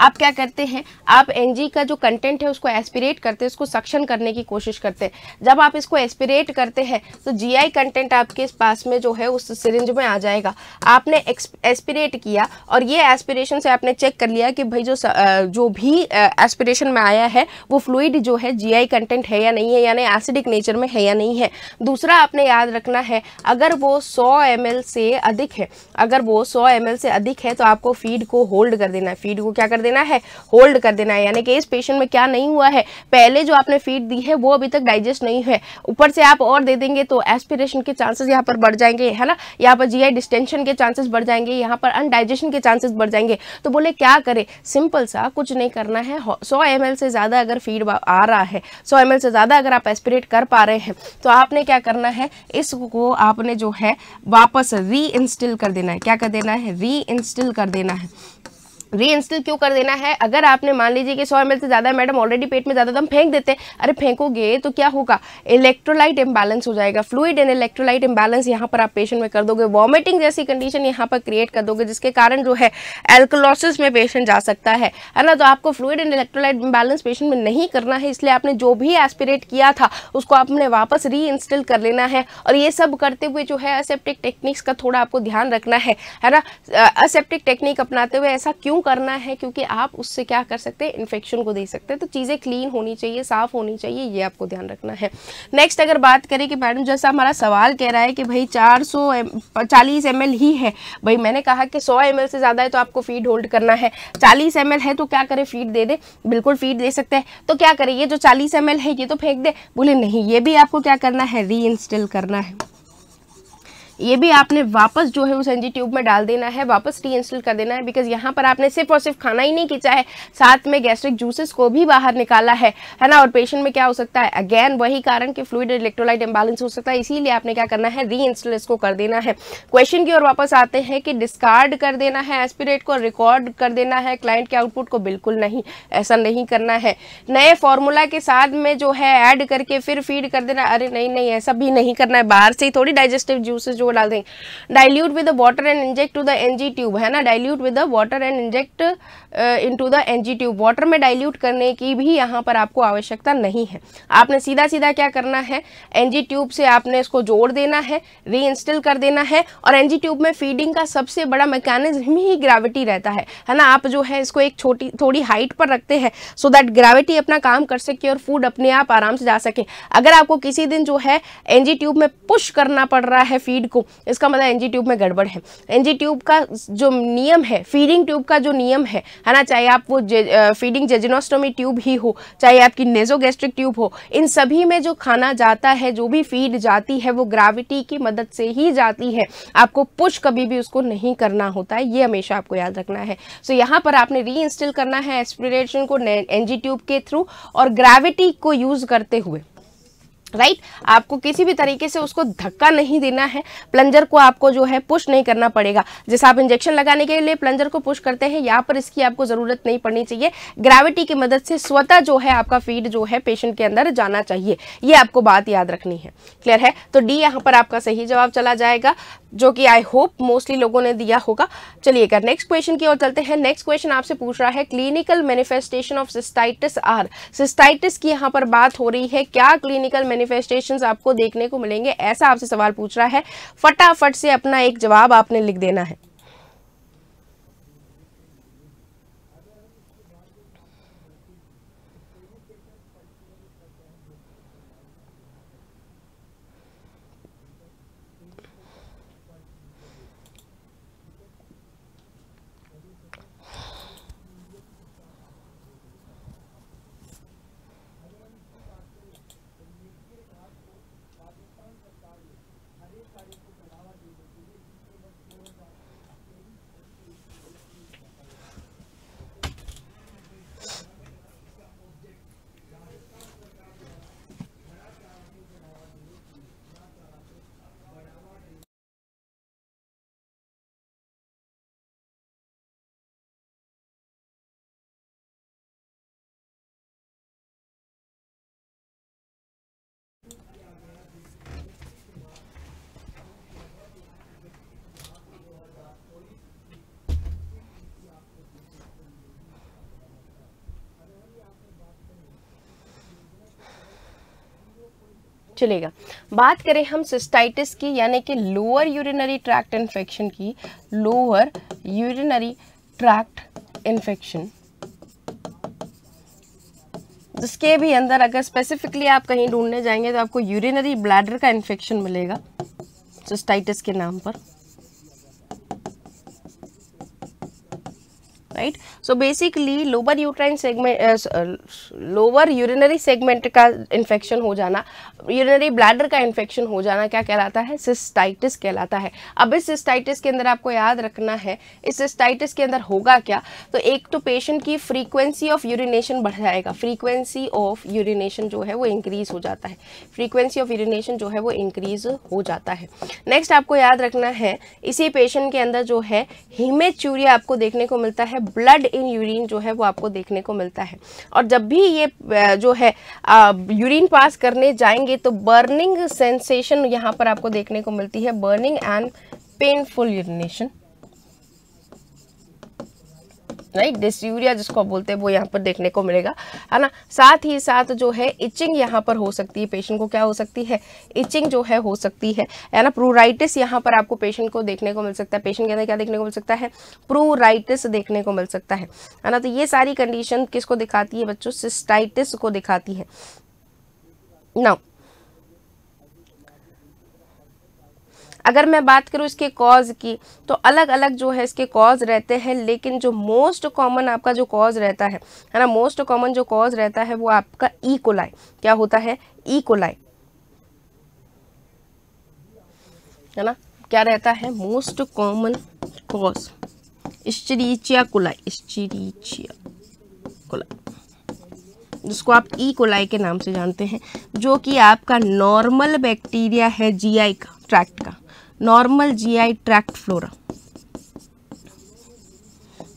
आप क्या करते हैं आप एनजी का जो कंटेंट है उसको एस्पिरेट करते हैं उसको सक्शन करने की कोशिश करते हैं जब आप इसको एस्पिरेट करते हैं तो जीआई कंटेंट आपके पास में जो है उस सिरिंज में आ जाएगा आपने एस्पिरेट किया और ये एस्पिरेशन से आपने चेक कर लिया कि भाई जो जो भी एस्पिरेशन में आया है वो फ्लूड जो है जी कंटेंट है या नहीं है यानी एसिडिक नेचर में है या नहीं है दूसरा आपने याद रखना है अगर वो सौ एम से अधिक है अगर वो सौ एम से अधिक है तो आपको फीड को होल्ड कर देना है फीड को क्या कर देना है होल्ड कर देना है यानी कि इस पेशेंट में क्या नहीं हुआ है पहले जो आपने फीड दी है वो अभी तक डाइजेस्ट नहीं है ऊपर से आप और दे देंगे तो एस्पिरेशन के चांसेस यहाँ पर बढ़ जाएंगे है ना यहाँ पर जी डिस्टेंशन के चांसेस बढ़ जाएंगे यहाँ पर अनडाइजेशन के चांसेस बढ़ जाएंगे तो बोले क्या करें सिंपल सा कुछ नहीं करना है सौ एम से ज़्यादा अगर फीड आ रहा है सौ एम से ज़्यादा अगर आप एस्पिरेट कर पा रहे हैं तो आपने क्या करना है इसको आपने जो है वापस री कर देना है क्या कर देना है री कर देना है री इंस्टॉल क्यों कर देना है अगर आपने मान लीजिए कि सौ एम से ज़्यादा मैडम ऑलरेडी पेट में ज़्यादा दम फेंक देते हैं अरे फेंकोगे तो क्या होगा इलेक्ट्रोलाइट इम्बैलेंस हो जाएगा फ्लूड एंड इलेक्ट्रोलाइट इम्बैलेंस यहाँ पर आप पेशेंट में कर दोगे वॉमिटिंग जैसी कंडीशन यहाँ पर क्रिएट कर दोगे जिसके कारण जो है एल्कोलोसिस में पेशेंट जा सकता है है ना तो आपको fluid and electrolyte imbalance patient में नहीं करना है इसलिए आपने जो भी एस्पिरेट किया था उसको आपने वापस री कर लेना है और ये सब करते हुए जो है असेप्टिक टेक्निक्स का थोड़ा आपको ध्यान रखना है है ना असेप्टिक टेक्निक अपनाते हुए ऐसा क्यों करना है क्योंकि आप उससे क्या कर सकते हैं इन्फेक्शन को दे सकते हैं तो चीज़ें क्लीन होनी चाहिए साफ़ होनी चाहिए ये आपको ध्यान रखना है नेक्स्ट अगर बात करें कि मैडम जैसा हमारा सवाल कह रहा है कि भाई चार सौ चालीस एम ही है भाई मैंने कहा कि सौ एम से ज़्यादा है तो आपको फीड होल्ड करना है चालीस एम है तो क्या करें फीड दे दे बिल्कुल फीड दे सकते हैं तो क्या करें ये जो चालीस एम है ये तो फेंक दे बोले नहीं ये भी आपको क्या करना है री करना है ये भी आपने वापस जो है उस एनजी ट्यूब में डाल देना है वापस टी इंस्टॉल कर देना है बिकॉज यहाँ पर आपने सिर्फ और सिर्फ खाना ही नहीं खींचा है साथ में गैस्ट्रिक जूसेस को भी बाहर निकाला है है ना और पेशेंट में क्या हो सकता है अगेन वही कारण कि फ्लूड इलेक्ट्रोलाइट इम्बैलेंस हो सकता है इसीलिए आपने क्या करना है री इंस्टॉल इसको कर देना है क्वेश्चन की ओर वापस आते हैं कि डिस्कार्ड कर देना है एस्पिरेट को रिकॉर्ड कर देना है क्लाइंट के आउटपुट को बिल्कुल नहीं ऐसा नहीं करना है नए फॉर्मूला के साथ में जो है एड करके फिर फीड कर देना अरे नहीं नहीं ऐसा भी नहीं करना है बाहर से ही थोड़ी डाइजेस्टिव जूसेज़ जो डाल दें dilute with water and inject to the NG tube है ना dilute with water and inject into the NG tube water में डाइल्यूट करने की भी यहाँ पर आपको आवश्यकता नहीं है आपने सीधा सीधा क्या करना है एनजी ट्यूब से आपने इसको जोड़ देना है रीइंस्टॉल कर देना है और एनजी ट्यूब में फीडिंग का सबसे बड़ा मैकेनिज्म ही ग्राविटी रहता है है ना आप जो है इसको एक छोटी थोड़ी हाइट पर रखते हैं सो दैट ग्राविटी अपना काम कर सके और फूड अपने आप आराम से जा सके अगर आपको किसी दिन जो है एनजी ट्यूब में पुश करना पड़ रहा है फीड को इसका मतलब एनजी ट्यूब में गड़बड़ है एनजी ट्यूब का जो नियम है फीडिंग ट्यूब का जो नियम है है ना चाहे आप वो जे, फीडिंग जेजिनोस्टोमी ट्यूब ही हो चाहे आपकी नेजोगेस्ट्रिक ट्यूब हो इन सभी में जो खाना जाता है जो भी फीड जाती है वो ग्राविटी की मदद से ही जाती है आपको पुश कभी भी उसको नहीं करना होता है ये हमेशा आपको याद रखना है सो so, यहाँ पर आपने री करना है एस्पिरेशन को एनजी ट्यूब के थ्रू और ग्रेविटी को यूज़ करते हुए राइट आपको किसी भी तरीके से उसको धक्का नहीं देना है प्लंजर को आपको जो है पुश नहीं करना पड़ेगा जैसे आप इंजेक्शन लगाने के लिए प्लंजर को पुश करते हैं यहाँ पर इसकी आपको ज़रूरत नहीं पड़नी चाहिए ग्रेविटी की मदद से स्वतः जो है आपका फीड जो है पेशेंट के अंदर जाना चाहिए ये आपको बात याद रखनी है क्लियर है तो डी यहाँ पर आपका सही जवाब चला जाएगा जो कि आई होप मोस्टली लोगों ने दिया होगा चलिएगा नेक्स्ट क्वेश्चन की ओर चलते हैं नेक्स्ट क्वेश्चन आपसे पूछ रहा है clinical manifestation of cystitis are cystitis की यहाँ पर बात हो रही है क्या क्लिनिकल मैनिफेस्टेशन मैनिफेस्टेशन आपको देखने को मिलेंगे ऐसा आपसे सवाल पूछ रहा है फटाफट से अपना एक जवाब आपने लिख देना है चलेगा बात करें हम सिस्टाइटिस की यानी कि लोअर यूरिनरी ट्रैक्ट इन्फेक्शन की लोअर यूरिनरी ट्रैक्ट इन्फेक्शन जिसके भी अंदर अगर स्पेसिफिकली आप कहीं ढूंढने जाएंगे तो आपको यूरिनरी ब्लैडर का इन्फेक्शन मिलेगा सिस्टाइटिस के नाम पर right right? So basically lower uterine segment lower urinary segment का इन्फेक्शन हो जाना यूरिनरी ब्लैडर का इन्फेक्शन हो जाना क्या कहलाता है सिस्टाइटिस कहलाता है अब इस सिस्टाइटिस के अंदर आपको याद रखना है इस सिस्टाइटिस के अंदर होगा क्या तो एक तो पेशेंट की फ्रीक्वेंसी ऑफ यूरिनेशन बढ़ जाएगा फ्रीक्वेंसी ऑफ यूरिनेशन जो है वो इंक्रीज हो जाता है फ्रीक्वेंसी ऑफ यूरिनेशन जो है वो इंक्रीज हो जाता है नेक्स्ट आपको याद रखना है इसी पेशेंट के अंदर जो है हिमेचूरिया आपको देखने को मिलता है ब्लड इन यूरिन जो है वो आपको देखने को मिलता है और जब भी ये जो है यूरिन पास करने जाएंगे तो बर्निंग सेंसेशन यहाँ पर आपको देखने को मिलती है burning and painful urination right dysuria जिसको बोलते हैं वो यहाँ पर देखने को मिलेगा है ना साथ ही साथ जो है इचिंग यहाँ पर हो सकती है पेशेंट को क्या हो सकती है इचिंग जो है हो सकती है है ना प्रोराइटिस यहाँ पर आपको पेशेंट को देखने को मिल सकता है पेशेंट के अंदर क्या देखने को मिल सकता है प्रोराइटिस देखने को मिल सकता है है ना तो ये सारी कंडीशन किसको दिखाती है बच्चों सिस्टाइटिस को दिखाती है ना अगर मैं बात करूँ इसके कॉज की तो अलग अलग जो है इसके कॉज रहते हैं लेकिन जो मोस्ट कॉमन आपका जो कॉज रहता है है ना मोस्ट कॉमन जो कॉज रहता है वो आपका ई e कोलाई क्या होता है ई e कोलाई है ना क्या रहता है most common cause Escherichia coli Escherichia coli जिसको आप ई e कोलाई के नाम से जानते हैं जो कि आपका नॉर्मल बैक्टीरिया है जीआई का ट्रैक्ट का नॉर्मल जीआई ट्रैक्ट फ्लोरा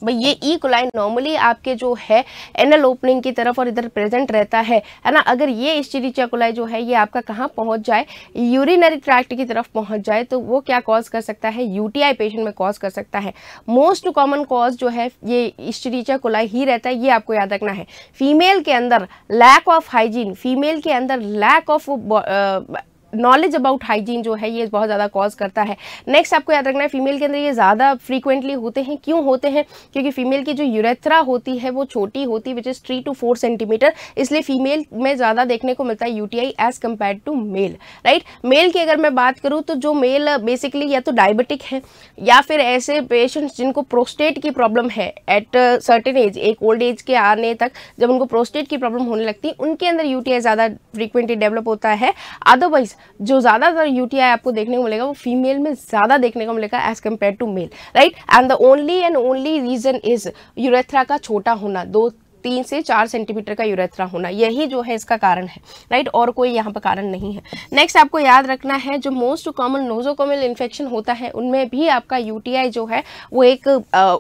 भाई ये ई कोलाई नॉर्मली आपके जो है एनल ओपनिंग की तरफ और इधर प्रेजेंट रहता है है ना अगर ये स्टीरिचा कोलाई जो है ये आपका कहाँ पहुँच जाए यूरिनरी ट्रैक्ट की तरफ पहुँच जाए तो वो क्या कॉज कर सकता है यूटीआई पेशेंट में कॉज कर सकता है मोस्ट कॉमन कॉज जो है ये स्टीरिचा कोलाई ही रहता है ये आपको याद रखना है फीमेल के अंदर लैक ऑफ हाइजीन फीमेल के अंदर lack of knowledge about hygiene जो है ये बहुत ज़्यादा कॉज करता है नेक्स्ट आपको याद रखना है फीमेल के अंदर ये ज़्यादा फ्रीक्वेंटली होते हैं क्यों होते हैं क्योंकि फीमेल की जो यूरेथ्रा होती है वो छोटी होती है which is three to four centimeter इसलिए फीमेल में ज़्यादा देखने को मिलता है UTI as compared to male right male की अगर मैं बात करूँ तो जो मेल बेसिकली या तो डायबिटिक है या फिर ऐसे पेशेंट्स जिनको प्रोस्टेट की प्रॉब्लम है एट सर्टन एज एक ओल्ड एज के आने तक जब उनको प्रोस्टेट की प्रॉब्लम होने लगती है उनके अंदर यूटीआई ज़्यादा फ्रीक्वेंटली डेवलप होता है अदरवाइज जो ज़्यादातर यूटीआई आपको देखने को मिलेगा वो फीमेल में ज़्यादा देखने को मिलेगा as compared to male right and the only and only reason is urethra का छोटा होना दो तीन से चार सेंटीमीटर का यूरेथ्रा होना यही जो है इसका कारण है राइट और कोई यहाँ पर कारण नहीं है नेक्स्ट आपको याद रखना है जो मोस्ट कॉमन नोजोकोमल इन्फेक्शन होता है उनमें भी आपका यूटीआई जो है वो एक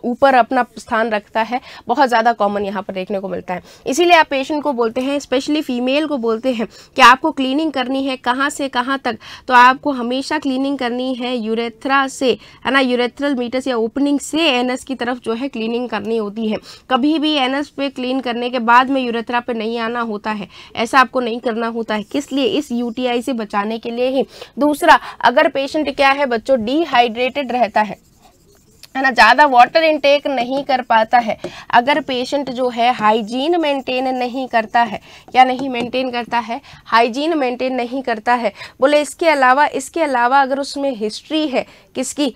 ऊपर अपना स्थान रखता है बहुत ज़्यादा कॉमन यहाँ पर देखने को मिलता है इसीलिए आप पेशेंट को बोलते हैं स्पेशली फीमेल को बोलते हैं कि आपको क्लीनिंग करनी है कहाँ से कहाँ तक तो आपको हमेशा क्लीनिंग करनी है यूरेथ्रा से है ना यूरेथ्रल मीटस या ओपनिंग से एनएस की तरफ जो है क्लीनिंग करनी होती है कभी भी एनएस पे क्लीन करने के बाद में यूरेथ्रा पे नहीं आना होता है ऐसा आपको नहीं करना होता है किस लिए इस यूटीआई से बचाने के लिए ही दूसरा अगर पेशेंट क्या है बच्चों डिहाइड्रेटेड रहता है है ना ज़्यादा वाटर इनटेक नहीं कर पाता है अगर पेशेंट जो है हाइजीन मेंटेन नहीं करता है या नहीं मेंटेन करता है हाइजीन मेंटेन नहीं करता है बोले इसके अलावा इसके अलावा अगर उसमें हिस्ट्री है किसकी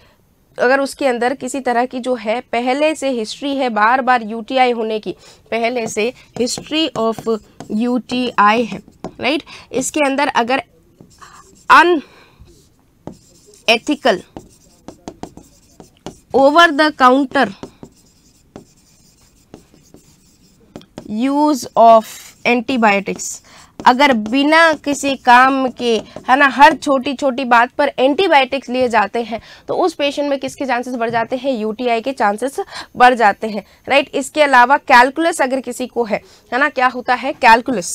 अगर उसके अंदर किसी तरह की जो है पहले से हिस्ट्री है बार बार यूटीआई होने की पहले से हिस्ट्री ऑफ यूटीआई है राइट इसके अंदर अगर unethical over the counter use of antibiotics अगर बिना किसी काम के है ना हर छोटी छोटी बात पर एंटीबायोटिक्स लिए जाते हैं तो उस पेशेंट में किसके चांसेस बढ़ जाते हैं यूटीआई के चांसेस बढ़ जाते हैं राइट इसके अलावा कैलकुलस अगर किसी को है है ना क्या होता है कैलकुलस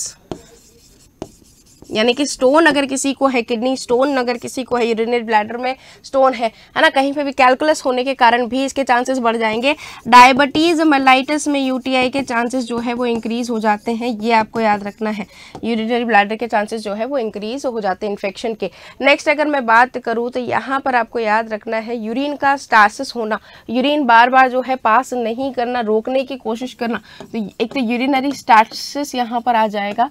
यानी कि स्टोन अगर किसी को है किडनी स्टोन अगर किसी को है यूरिनरी ब्लैडर में स्टोन है है ना कहीं पे भी कैलकुलस होने के कारण भी इसके चांसेस बढ़ जाएंगे डायबिटीज़ मेलाइटिस में यूटीआई के चांसेस जो है वो इंक्रीज़ हो जाते हैं ये आपको याद रखना है यूरिनरी ब्लैडर के चांसेस जो है वो इंक्रीज़ हो जाते हैं इन्फेक्शन के नेक्स्ट अगर मैं बात करूँ तो यहाँ पर आपको याद रखना है यूरिन का स्टासिस होना यूरिन बार बार जो है पास नहीं करना रोकने की कोशिश करना तो एक तो यूरिनरी स्टासिस यहाँ पर आ जाएगा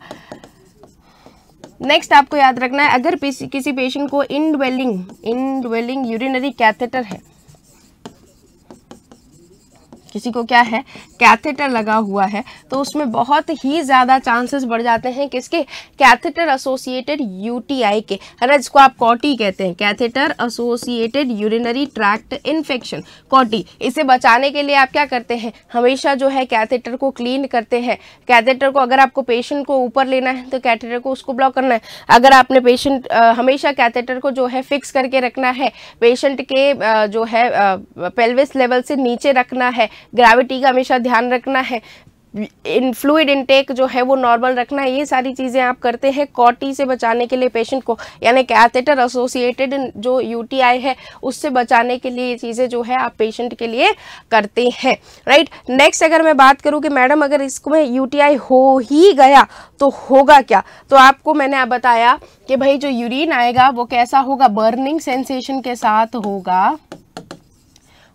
नेक्स्ट आपको याद रखना है अगर किसी पेशेंट को इनडवेलिंग इनड्वेलिंग यूरिनरी कैथेटर है किसी को क्या है कैथेटर लगा हुआ है तो उसमें बहुत ही ज़्यादा चांसेस बढ़ जाते हैं किसके कैथेटर एसोसिएटेड यूटीआई के अरे इसको आप कॉटी कहते हैं catheter associated urinary tract infection CAUTI इसे बचाने के लिए आप क्या करते हैं हमेशा जो है कैथेटर को क्लीन करते हैं कैथेटर को अगर आपको पेशेंट को ऊपर लेना है तो कैथेटर को उसको ब्लॉक करना है अगर आपने पेशेंट हमेशा कैथेटर को जो है फिक्स करके रखना है पेशेंट के जो है पेल्विस लेवल से नीचे रखना है ग्रेविटी का हमेशा ध्यान रखना है इन फ्लूड इनटेक जो है वो नॉर्मल रखना है ये सारी चीज़ें आप करते हैं कॉटी से बचाने के लिए पेशेंट को यानी कैथेटर एसोसिएटेड जो यूटीआई है उससे बचाने के लिए ये चीज़ें जो है आप पेशेंट के लिए करते हैं राइट नेक्स्ट अगर मैं बात करूँ कि मैडम अगर इसमें यूटीआई हो ही गया तो होगा क्या तो आपको मैंने आप बताया कि भाई जो यूरिन आएगा वो कैसा होगा बर्निंग सेंसेशन के साथ होगा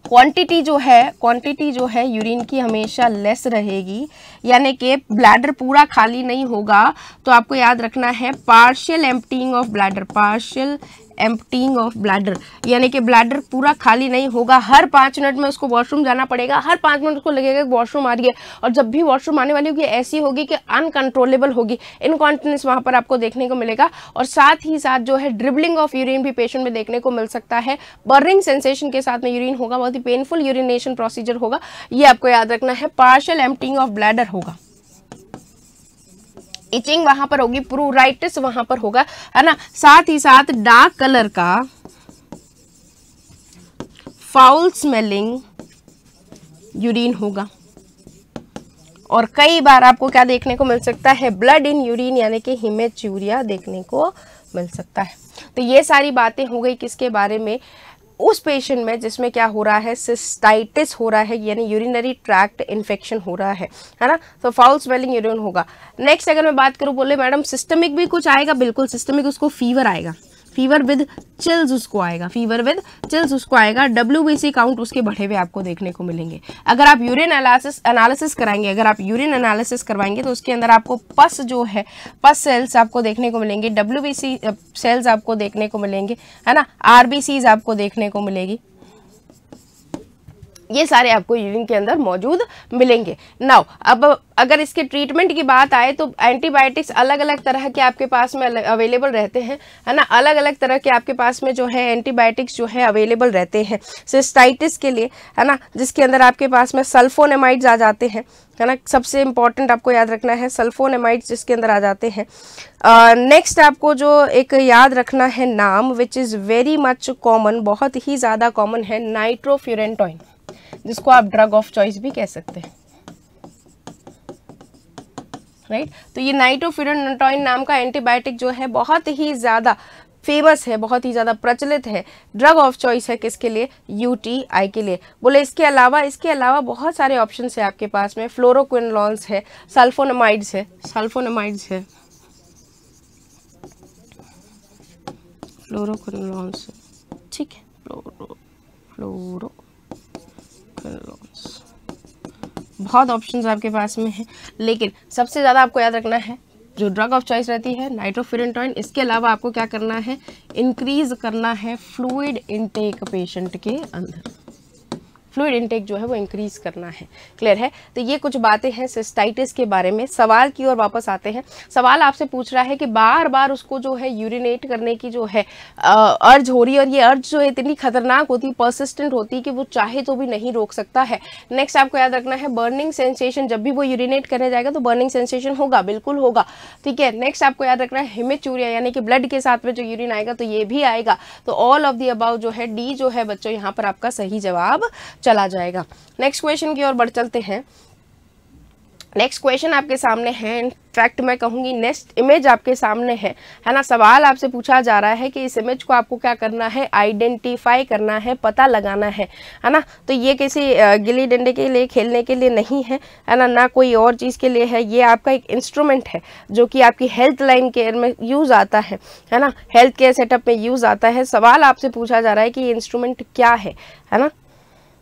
क्वांटिटी जो है क्वांटिटी जो है यूरिन की हमेशा लेस रहेगी यानी कि ब्लैडर पूरा खाली नहीं होगा तो आपको याद रखना है partial emptying of bladder partial emptying of bladder यानी कि ब्लैडर पूरा खाली नहीं होगा हर पाँच मिनट में उसको वॉशरूम जाना पड़ेगा हर पाँच मिनट उसको लगेगा कि वॉशरूम आ रही है और जब भी वॉशरूम आने वाली होगी ऐसी होगी कि अनकंट्रोलेबल होगी इनकॉन्टिनेंस वहाँ पर आपको देखने को मिलेगा और साथ ही साथ जो है ड्रिबलिंग ऑफ यूरिन भी पेशेंट में देखने को मिल सकता है बर्निंग सेंसेशन के साथ में यूरिन होगा बहुत ही पेनफुल यूरिनेशन प्रोसीजर होगा ये आपको याद रखना है पार्शल एम्पटिंग ऑफ ब्लैडर होगा इचिंग वहां पर होगी प्रूराइटिस वहां पर होगा है ना साथ ही साथ डार्क कलर का फाउल स्मेलिंग यूरिन होगा और कई बार आपको क्या देखने को मिल सकता है ब्लड इन यूरिन यानी कि हिमेच देखने को मिल सकता है तो ये सारी बातें हो गई किसके बारे में उस पेशेंट में जिसमें क्या हो रहा है सिस्टाइटिस हो रहा है यानी यूरिनरी ट्रैक्ट इन्फेक्शन हो रहा है है ना तो फाउल स्वेलिंग यूरिन होगा नेक्स्ट अगर मैं बात करूँ बोले मैडम सिस्टमिक भी कुछ आएगा बिल्कुल सिस्टमिक उसको फीवर आएगा फीवर विद चिल्स उसको आएगा फीवर विद चिल्स उसको आएगा डब्ल्यू काउंट उसके बढ़े हुए आपको देखने को मिलेंगे अगर आप यूरिन एनालिसिस एनालिसिस कराएंगे अगर आप यूरिन एनालिसिस करवाएंगे तो उसके अंदर आपको पस जो है पस सेल्स आपको देखने को मिलेंगे डब्ल्यू सेल्स आपको देखने को मिलेंगे है ना आर आपको देखने को मिलेगी ये सारे आपको यूरिन के अंदर मौजूद मिलेंगे नाउ अब अगर इसके ट्रीटमेंट की बात आए तो एंटीबायोटिक्स अलग अलग तरह के आपके पास में अवेलेबल रहते हैं है ना अलग अलग तरह के आपके पास में जो है एंटीबायोटिक्स जो है अवेलेबल रहते हैं सिस्टाइटिस के लिए है ना जिसके अंदर आपके पास में सल्फोनेमाइड्स आ जाते हैं है ना सबसे इम्पॉर्टेंट आपको याद रखना है सल्फोनेमाइड्स जिसके अंदर आ जाते हैं नेक्स्ट uh, आपको जो एक याद रखना है नाम which is very much common बहुत ही ज़्यादा कॉमन है नाइट्रोफ्यूरेंटॉइन जिसको आप ड्रग ऑफ चॉइस भी कह सकते हैं राइट right? तो ये नाइट्रोफिरोनटॉइन नाम का एंटीबायोटिक जो है बहुत ही ज़्यादा फेमस है बहुत ही ज़्यादा प्रचलित है ड्रग ऑफ चॉइस है किसके लिए यूटीआई के लिए बोले इसके अलावा इसके अलावा बहुत सारे ऑप्शन है आपके पास में फ्लोरोक्विनलॉन्स है सल्फोनमाइड्स है सल्फोनमाइड्स है फ्लोरोक्विनलॉन्स ठीक है फ्लोरो फ्लोरो लॉस बहुत ऑप्शंस आपके पास में हैं लेकिन सबसे ज़्यादा आपको याद रखना है जो ड्रग ऑफ चॉइस रहती है नाइट्रोफिरेंटॉइन इसके अलावा आपको क्या करना है इंक्रीज करना है फ्लूइड इनटेक पेशेंट के अंदर फ्लूड इंटेक जो है वो इंक्रीज करना है क्लियर है तो ये कुछ बातें हैं सिस्टाइटिस के बारे में सवाल की ओर वापस आते हैं सवाल आपसे पूछ रहा है कि बार बार उसको जो है यूरिनेट करने की जो है अर्ज हो रही है और ये अर्ज जो है इतनी खतरनाक होती है परसिस्टेंट होती है कि वो चाहे तो भी नहीं रोक सकता है नेक्स्ट आपको याद रखना है बर्निंग सेंसेशन जब भी वो यूरिनेट करने जाएगा तो बर्निंग सेंसेशन होगा बिल्कुल होगा ठीक है नेक्स्ट आपको याद रखना है हिमेचूरिया यानी कि ब्लड के साथ में जो यूरिन आएगा तो ये भी आएगा तो ऑल ऑफ दी अबाउ जो है डी जो है बच्चों यहाँ पर आपका सही जवाब चला जाएगा नेक्स्ट क्वेश्चन की ओर बढ़ चलते हैं नेक्स्ट क्वेश्चन आपके सामने है इनफैक्ट मैं कहूँगी नेक्स्ट इमेज आपके सामने है है ना सवाल आपसे पूछा जा रहा है कि इस इमेज को आपको क्या करना है आइडेंटिफाई करना है पता लगाना है है ना तो ये किसी गिल्ली डंडे के लिए खेलने के लिए नहीं है है ना ना कोई और चीज़ के लिए है ये आपका एक इंस्ट्रूमेंट है जो कि आपकी हेल्थ लाइन केयर में यूज़ आता है है ना हेल्थ केयर सेटअप में यूज़ आता है सवाल आपसे पूछा जा रहा है कि ये इंस्ट्रूमेंट क्या है है ना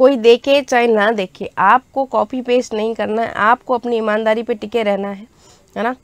कोई देखे चाहे ना देखे आपको कॉपी पेस्ट नहीं करना है आपको अपनी ईमानदारी पे टिके रहना है है ना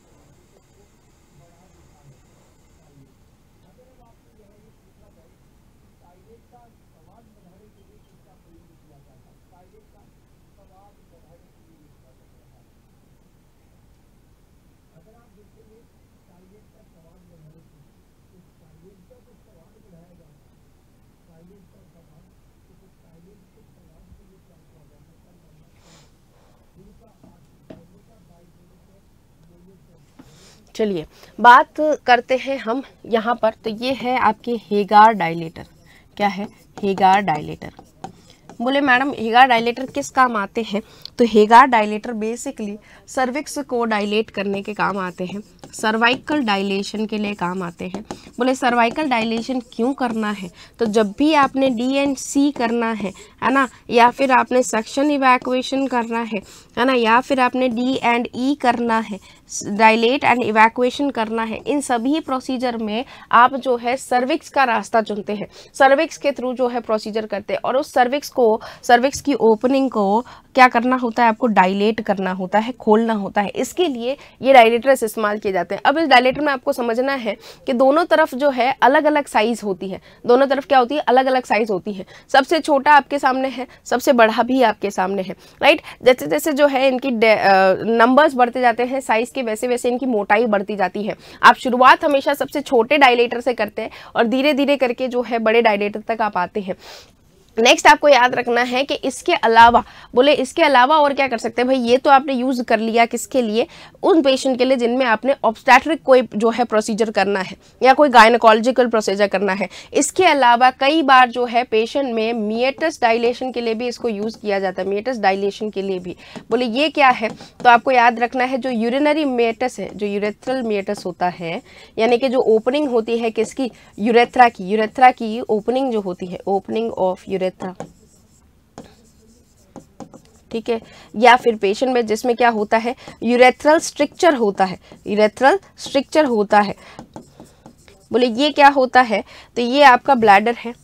चलिए बात करते हैं हम यहाँ पर तो ये है आपके हेगार डायलेटर क्या है हेगार डायलेटर बोले मैडम हेगा डायलेटर किस काम आते हैं तो हेगा डायलेटर बेसिकली सर्विक्स को डायलेट करने के काम आते हैं सर्वाइकल डायलेशन के लिए काम आते हैं बोले सर्वाइकल डायलेशन क्यों करना है तो जब भी आपने डी एंड सी करना है है ना या फिर आपने सेक्शन इवैक्यूएशन करना है है ना या फिर आपने डी एंड ई करना है डायलेट एंड इवैक्यूएशन करना है इन सभी प्रोसीजर में आप जो है सर्विक्स का रास्ता चुनते हैं सर्विक्स के थ्रू जो है प्रोसीजर करते हैं और उस सर्विक्स को सर्विक्स की ओपनिंग को क्या करना होता है आपको डायलेट करना होता है खोलना होता है इसके लिए ये डायलेटर्स इस्तेमाल किए जाते हैं अब इस डायलेटर में आपको समझना है कि दोनों तरफ जो है अलग अलग साइज़ होती है दोनों तरफ क्या होती है अलग अलग साइज़ होती है सबसे छोटा आपके सामने है सबसे बड़ा भी आपके सामने है राइट जैसे जैसे जो है इनकी नंबर्स बढ़ते जाते हैं साइज़ के वैसे वैसे इनकी मोटाई बढ़ती जाती है आप शुरुआत हमेशा सबसे छोटे डायलेटर से करते हैं और धीरे धीरे करके जो है बड़े डायलेटर तक आप आते हैं नेक्स्ट आपको याद रखना है कि इसके अलावा बोले इसके अलावा और क्या कर सकते हैं भाई ये तो आपने यूज़ कर लिया किसके लिए उन पेशेंट के लिए जिनमें आपने ऑब्स्टैट्रिक कोई जो है प्रोसीजर करना है या कोई गायनकोलॉजिकल प्रोसीजर करना है इसके अलावा कई बार जो है पेशेंट में मिएटस डाइलेशन के लिए भी इसको यूज़ किया जाता है मिएटस डाइलेशन के लिए भी बोले ये क्या है तो आपको याद रखना है जो यूरिनरी मिएटस है जो यूरेथ्रल मिएटस होता है यानी कि जो ओपनिंग होती है किसकी यूरेथ्रा की यूरेथ्रा की ओपनिंग जो होती है ओपनिंग ऑफ यूरे सीक्रेट ठीक है या फिर पेशेंट में जिसमें क्या होता है यूरेथ्रल स्ट्रक्चर होता है यूरेथ्रल स्ट्रक्चर होता है बोले ये क्या होता है तो ये आपका ब्लैडर है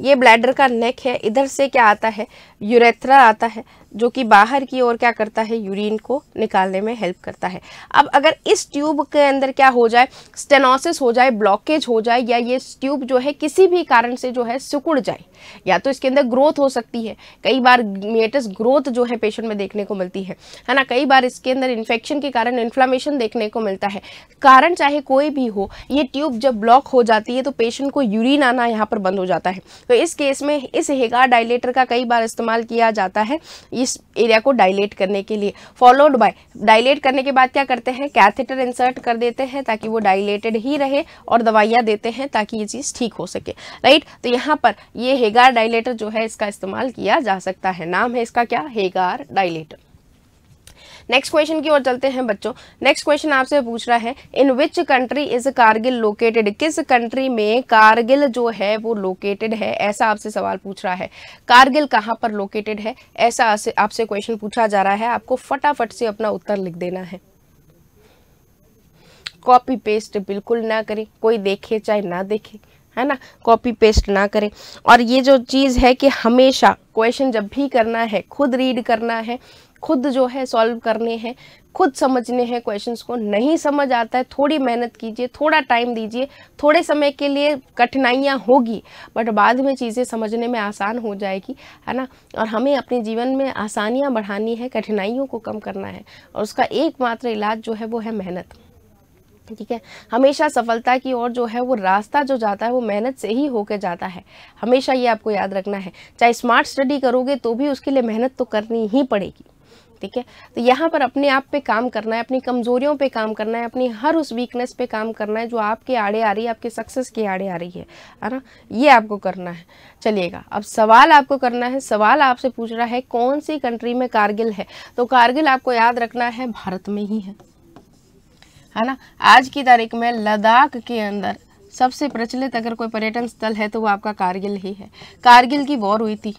ये ब्लैडर का नेक है इधर से क्या आता है यूरेथ्रा आता है जो कि बाहर की ओर क्या करता है यूरिन को निकालने में हेल्प करता है अब अगर इस ट्यूब के अंदर क्या हो जाए स्टेनोसिस हो जाए ब्लॉकेज हो जाए या ये ट्यूब जो है किसी भी कारण से जो है सिकुड़ जाए या तो इसके अंदर ग्रोथ हो सकती है कई बार मेटस ग्रोथ जो है पेशेंट में देखने को मिलती है है ना कई बार इसके अंदर इन्फेक्शन के कारण इन्फ्लामेशन देखने को मिलता है कारण चाहे कोई भी हो ये ट्यूब जब ब्लॉक हो जाती है तो पेशेंट को यूरिन आना यहाँ पर बंद हो जाता है तो इस केस में इस हेगा डायलेटर का कई बार इस्तेमाल किया जाता है इस एरिया को डायलेट करने के लिए फॉलोड बाय डायलेट करने के बाद क्या करते हैं कैथेटर इंसर्ट कर देते हैं ताकि वो डायलेटेड ही रहे और दवाइयाँ देते हैं ताकि ये चीज़ ठीक हो सके राइट तो यहाँ पर ये हेगार डायलेटर जो है इसका इस्तेमाल किया जा सकता है नाम है इसका क्या हेगार डायलेटर नेक्स्ट क्वेश्चन की ओर चलते हैं बच्चों नेक्स्ट क्वेश्चन आपसे पूछ रहा है in which country is Kargil located किस कंट्री में कारगिल जो है वो लोकेटेड है ऐसा आपसे सवाल पूछ रहा है कारगिल कहाँ पर लोकेटेड है ऐसा आपसे क्वेश्चन पूछा जा रहा है आपको फटाफट से अपना उत्तर लिख देना है कॉपी पेस्ट बिल्कुल ना करें कोई देखे चाहे ना देखे है ना कॉपी पेस्ट ना करें और ये जो चीज़ है कि हमेशा क्वेश्चन जब भी करना है खुद रीड करना है खुद जो है सॉल्व करने हैं खुद समझने हैं क्वेश्चंस को नहीं समझ आता है थोड़ी मेहनत कीजिए थोड़ा टाइम दीजिए थोड़े समय के लिए कठिनाइयाँ होगी बट बाद में चीज़ें समझने में आसान हो जाएगी है ना और हमें अपने जीवन में आसानियाँ बढ़ानी है कठिनाइयों को कम करना है और उसका एकमात्र इलाज जो है वो है मेहनत ठीक है हमेशा सफलता की ओर जो है वो रास्ता जो जाता है वो मेहनत से ही होकर जाता है हमेशा ये आपको याद रखना है चाहे स्मार्ट स्टडी करोगे तो भी उसके लिए मेहनत तो करनी ही पड़ेगी ठीक है तो यहाँ पर अपने आप पे काम करना है अपनी कमज़ोरियों पे काम करना है अपनी हर उस वीकनेस पे काम करना है जो आपके आड़े आ रही है आपके सक्सेस के आड़े आ रही है है ना ये आपको करना है चलिएगा अब सवाल आपको करना है सवाल आपसे पूछ रहा है कौन सी कंट्री में कारगिल है तो कारगिल आपको याद रखना है भारत में ही है है ना आज की तारीख में लद्दाख के अंदर सबसे प्रचलित अगर कोई पर्यटन स्थल है तो वो आपका कारगिल ही है कारगिल की वॉर हुई थी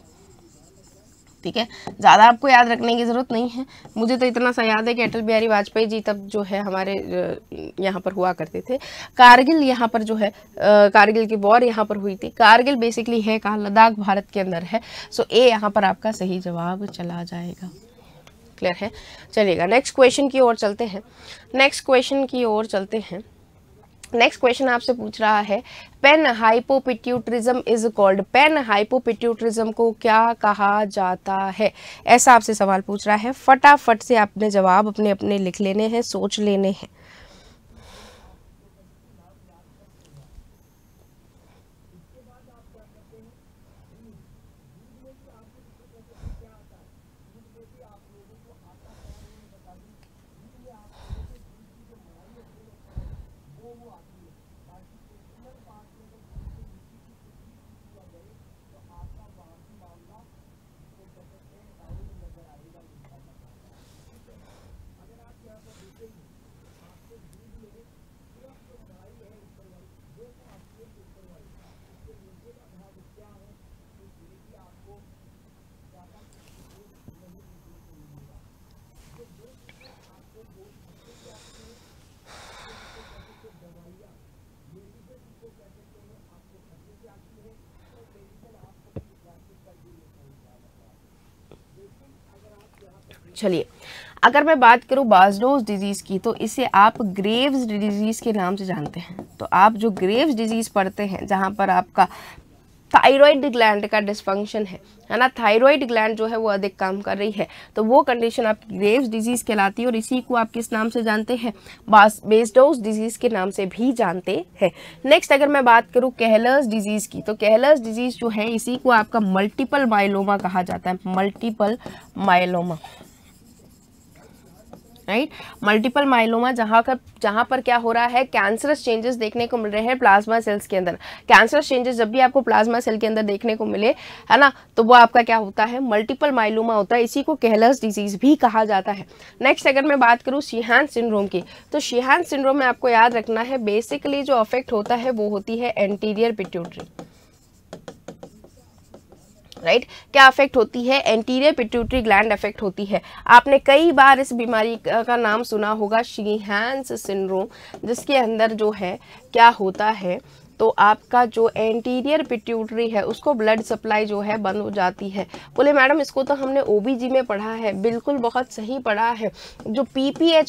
ठीक है ज़्यादा आपको याद रखने की ज़रूरत नहीं है मुझे तो इतना सा याद है कि अटल बिहारी वाजपेयी जी तब जो है हमारे यहाँ पर हुआ करते थे कारगिल यहाँ पर जो है कारगिल की वॉर यहाँ पर हुई थी कारगिल बेसिकली है कहाँ लद्दाख भारत के अंदर है सो ए यहाँ पर आपका सही जवाब चला जाएगा क्लियर है चलेगा नेक्स्ट क्वेश्चन की ओर चलते हैं नेक्स्ट क्वेश्चन की ओर चलते हैं नेक्स्ट क्वेश्चन आपसे पूछ रहा है pan hypopituitarism is called pan hypopituitarism को क्या कहा जाता है ऐसा आपसे सवाल पूछ रहा है फटाफट से आपने जवाब अपने अपने लिख लेने हैं सोच लेने हैं चलिए अगर मैं बात करूँ बाजनोज डिजीज़ की तो इसे आप ग्रेव्स डिजीज़ के नाम से जानते हैं तो आप जो ग्रेव्स डिजीज़ पढ़ते हैं जहाँ पर आपका थायराइड ग्लैंड का डिस्फंक्शन है है ना थायराइड ग्लैंड जो है वो अधिक काम कर रही है तो वो कंडीशन आपकी ग्रेव्स डिजीज़ कहलाती है और इसी को आप किस नाम से जानते हैं बेस्डोज डिजीज़ के नाम से भी जानते हैं नेक्स्ट अगर मैं बात करूँ कहलर्स डिजीज़ की तो कहलर्स डिजीज़ जो है इसी को आपका मल्टीपल माइलोमा कहा जाता है multiple myeloma right multiple myeloma जहाँ का जहाँ पर क्या हो रहा है कैंसरस चेंजेस देखने को मिल रहे हैं प्लाज्मा सेल्स के अंदर कैंसरस चेंजेस जब भी आपको प्लाज्मा सेल के अंदर देखने को मिले है ना तो वो आपका क्या होता है मल्टीपल माइलोमा होता है इसी को कहलस डिजीज भी कहा जाता है नेक्स्ट अगर मैं बात करूँ शिहान सिंड्रोम की तो शिहान सिंड्रोम में आपको याद रखना है बेसिकली जो अफेक्ट होता है वो होती है एंटीरियर पिट्यूटरी राइट right? क्या अफेक्ट होती है एंटीरियर पिट्यूटरी ग्लैंड अफेक्ट होती है आपने कई बार इस बीमारी का नाम सुना होगा शीहैंस सिंड्रोम जिसके अंदर जो है क्या होता है तो आपका जो एंटीरियर पिट्यूटरी है उसको ब्लड सप्लाई जो है बंद हो जाती है बोले मैडम इसको तो हमने ओ में पढ़ा है बिल्कुल बहुत सही पढ़ा है जो पी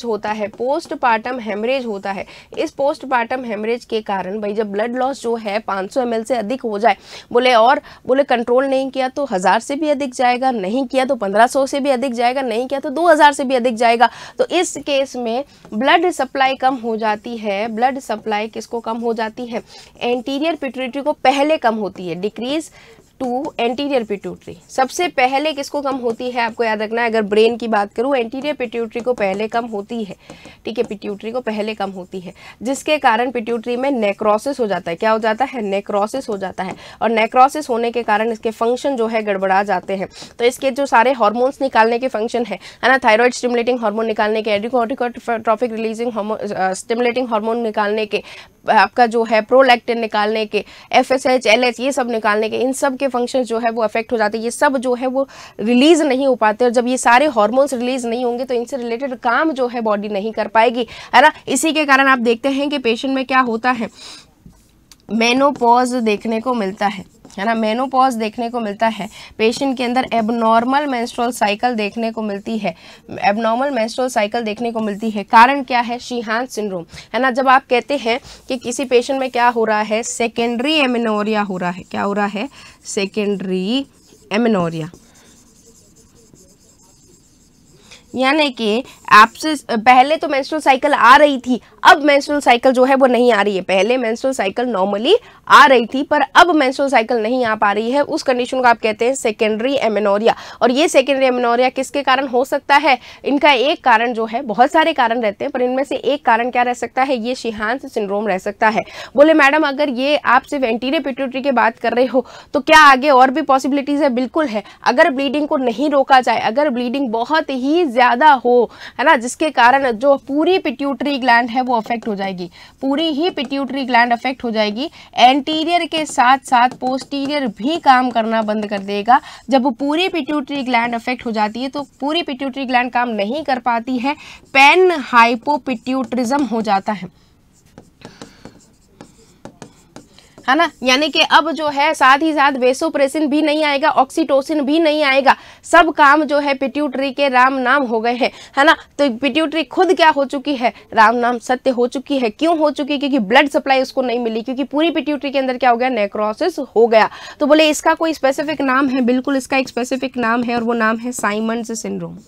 होता है पोस्टपार्टम हेमरेज होता है इस पोस्टपार्टम हेमरेज के कारण भाई जब ब्लड लॉस जो है 500 सौ से अधिक हो जाए बोले और बोले कंट्रोल नहीं किया तो हज़ार से भी अधिक जाएगा नहीं किया तो 1500 से भी अधिक जाएगा नहीं किया तो 2000 से भी अधिक जाएगा तो इस केस में ब्लड सप्लाई कम हो जाती है ब्लड सप्लाई किसको कम हो जाती है एंटीरियर पिट्यूटरी को पहले कम होती है डिक्रीज टू एंटीरियर पिट्यूटरी सबसे पहले किसको कम होती है आपको याद रखना है अगर ब्रेन की बात करूँ एंटीरियर पिट्यूटरी को पहले कम होती है ठीक है पिट्यूटरी को पहले कम होती है जिसके कारण पिट्यूटरी में नेक्रोसिस हो जाता है क्या हो जाता है नेक्रोसिस हो जाता है और नेक्रोसिस होने के कारण इसके फंक्शन जो है गड़बड़ा जाते हैं तो इसके जो सारे हॉर्मोन्स निकालने के फंक्शन है है ना थायरॉयड स्टिमुलेटिंग हार्मोन निकालने के adrenocorticotropic releasing hormone stimulating hormone निकालने के आपका जो है प्रोलैक्टिन निकालने के F S H L H ये सब निकालने के इन सब के फंक्शन जो है वो अफेक्ट हो जाते हैं ये सब जो है वो रिलीज़ नहीं हो पाते और जब ये सारे हॉर्मोन्स रिलीज़ नहीं होंगे तो इनसे रिलेटेड काम जो है बॉडी नहीं कर पाएगी है ना इसी के कारण आप देखते हैं कि पेशेंट में क्या होता है मेनोपॉज देखने को मिलता है है ना मेनोपॉज देखने को मिलता है पेशेंट के अंदर एबनॉर्मल मेंस्ट्रुअल साइकिल देखने को मिलती है एबनॉर्मल मेंस्ट्रुअल साइकिल देखने को मिलती है कारण क्या है शीहान सिंड्रोम है ना जब आप कहते हैं कि किसी पेशेंट में क्या हो रहा है सेकेंडरी एमिनोरिया हो रहा है क्या हो रहा है सेकेंडरी एमिनोरिया यानी कि आपसे पहले तो मेंस्ट्रुअल साइकिल आ रही थी अब मेंस्ट्रुअल साइकिल जो है वो नहीं आ रही है पहले मेंस्ट्रुअल साइकिल नॉर्मली आ रही थी पर अब मेंस्ट्रुअल साइकिल नहीं आ पा रही है उस कंडीशन को आप कहते हैं सेकेंडरी एमेनोरिया और ये सेकेंडरी एमेनोरिया किसके कारण हो सकता है इनका एक कारण जो है बहुत सारे कारण रहते हैं पर इनमें से एक कारण क्या रह सकता है ये शिहांत सिंड्रोम रह सकता है बोले मैडम अगर ये आप सिर्फ एंटीरियर पिट्यूटरी की बात कर रहे हो तो क्या आगे और भी पॉसिबिलिटीज है बिल्कुल है अगर ब्लीडिंग को नहीं रोका जाए अगर ब्लीडिंग बहुत ही ज़्यादा हो है ना जिसके कारण जो पूरी पिट्यूटरी ग्लैंड है वो अफेक्ट हो जाएगी पूरी ही पिट्यूटरी ग्लैंड अफेक्ट हो जाएगी एंटीरियर के साथ साथ पोस्टीरियर भी काम करना बंद कर देगा जब पूरी पिट्यूटरी ग्लैंड अफेक्ट हो जाती है तो पूरी पिट्यूटरी ग्लैंड काम नहीं कर पाती है पेन हाइपोपिट्यूटरिज्म हो जाता है है ना यानी कि अब जो है साथ ही साथ वेसोप्रेसिन भी नहीं आएगा ऑक्सीटोसिन भी नहीं आएगा सब काम जो है पिट्यूटरी के राम नाम हो गए हैं है ना तो पिट्यूटरी खुद क्या हो चुकी है राम नाम सत्य हो चुकी है क्यों हो चुकी है क्योंकि ब्लड सप्लाई उसको नहीं मिली क्योंकि पूरी पिट्यूटरी के अंदर क्या हो गया नेक्रोसिस हो गया तो बोले इसका कोई स्पेसिफिक नाम है बिल्कुल इसका एक स्पेसिफिक नाम है और वो नाम है साइमंड सिंड्रोम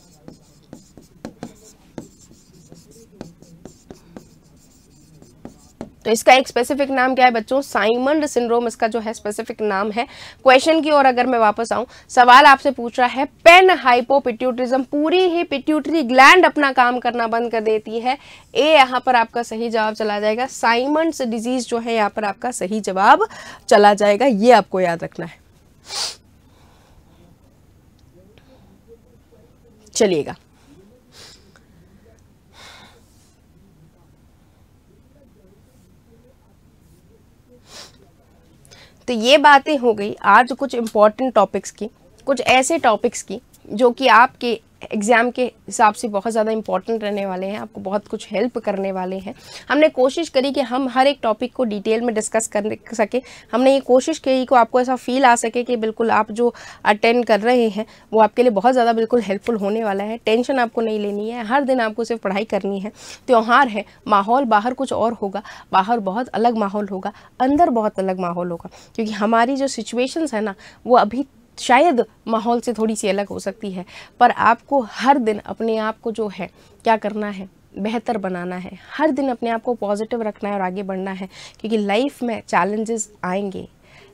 तो इसका एक स्पेसिफिक नाम क्या है बच्चों साइमंड सिंड्रोम इसका जो है स्पेसिफिक नाम है क्वेश्चन की ओर अगर मैं वापस आऊं सवाल आपसे पूछ रहा है पेन हाइपोपिट्यूटरिज्म पूरी ही पिट्यूटरी ग्लैंड अपना काम करना बंद कर देती है ए यहां पर आपका सही जवाब चला जाएगा साइमंड डिजीज जो है यहाँ पर आपका सही जवाब चला जाएगा ये आपको याद रखना है चलिएगा तो ये बातें हो गई आज कुछ इम्पॉर्टेंट टॉपिक्स की कुछ ऐसे टॉपिक्स की जो कि आपके एग्ज़ाम के हिसाब से बहुत ज़्यादा इंपॉर्टेंट रहने वाले हैं आपको बहुत कुछ हेल्प करने वाले हैं हमने कोशिश करी कि हम हर एक टॉपिक को डिटेल में डिस्कस कर सके हमने ये कोशिश की कि आपको ऐसा फील आ सके कि बिल्कुल आप जो अटेंड कर रहे हैं वो आपके लिए बहुत ज़्यादा बिल्कुल हेल्पफुल होने वाला है टेंशन आपको नहीं लेनी है हर दिन आपको सिर्फ पढ़ाई करनी है त्यौहार है माहौल बाहर कुछ और होगा बाहर बहुत अलग माहौल होगा अंदर बहुत अलग माहौल होगा क्योंकि हमारी जो सिचुएशंस है ना वो अभी शायद माहौल से थोड़ी सी अलग हो सकती है पर आपको हर दिन अपने आप को जो है क्या करना है बेहतर बनाना है हर दिन अपने आप को पॉजिटिव रखना है और आगे बढ़ना है क्योंकि लाइफ में चैलेंजेस आएंगे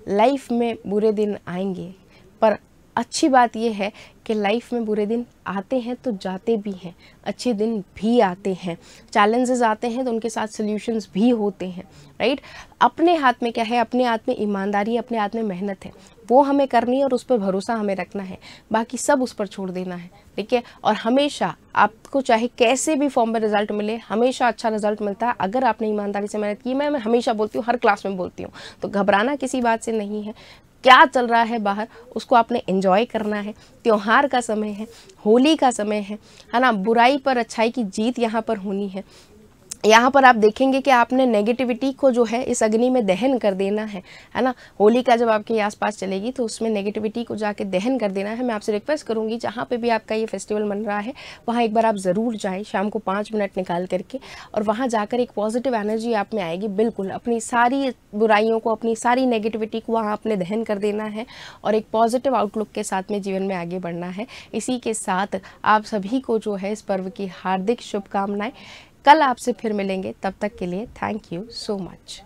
लाइफ में बुरे दिन आएंगे पर अच्छी बात यह है कि लाइफ में बुरे दिन आते हैं तो जाते भी हैं अच्छे दिन भी आते हैं चैलेंजेस आते हैं तो उनके साथ सोल्यूशंस भी होते हैं राइट अपने हाथ में क्या है अपने हाथ में ईमानदारी अपने हाथ में मेहनत है वो हमें करनी है और उस पर भरोसा हमें रखना है बाकी सब उस पर छोड़ देना है ठीक है और हमेशा आपको चाहे कैसे भी फॉर्म में रिजल्ट मिले हमेशा अच्छा रिजल्ट मिलता है अगर आपने ईमानदारी से मेहनत की मैं मैं हमेशा बोलती हूँ हर क्लास में बोलती हूँ तो घबराना किसी बात से नहीं है क्या चल रहा है बाहर उसको आपने इन्जॉय करना है त्यौहार का समय है होली का समय है है ना बुराई पर अच्छाई की जीत यहाँ पर होनी है यहाँ पर आप देखेंगे कि आपने नेगेटिविटी को जो है इस अग्नि में दहन कर देना है है ना होली का जब आपके आसपास चलेगी तो उसमें नेगेटिविटी को जाके दहन कर देना है मैं आपसे रिक्वेस्ट करूँगी जहाँ पे भी आपका ये फेस्टिवल मन रहा है वहाँ एक बार आप ज़रूर जाएँ शाम को पाँच मिनट निकाल करके और वहाँ जाकर एक पॉजिटिव एनर्जी आप में आएगी बिल्कुल अपनी सारी बुराइयों को अपनी सारी नेगेटिविटी को वहाँ आपने दहन कर देना है और एक पॉजिटिव आउटलुक के साथ में जीवन में आगे बढ़ना है इसी के साथ आप सभी को जो है इस पर्व की हार्दिक शुभकामनाएँ कल आपसे फिर मिलेंगे तब तक के लिए थैंक यू सो मच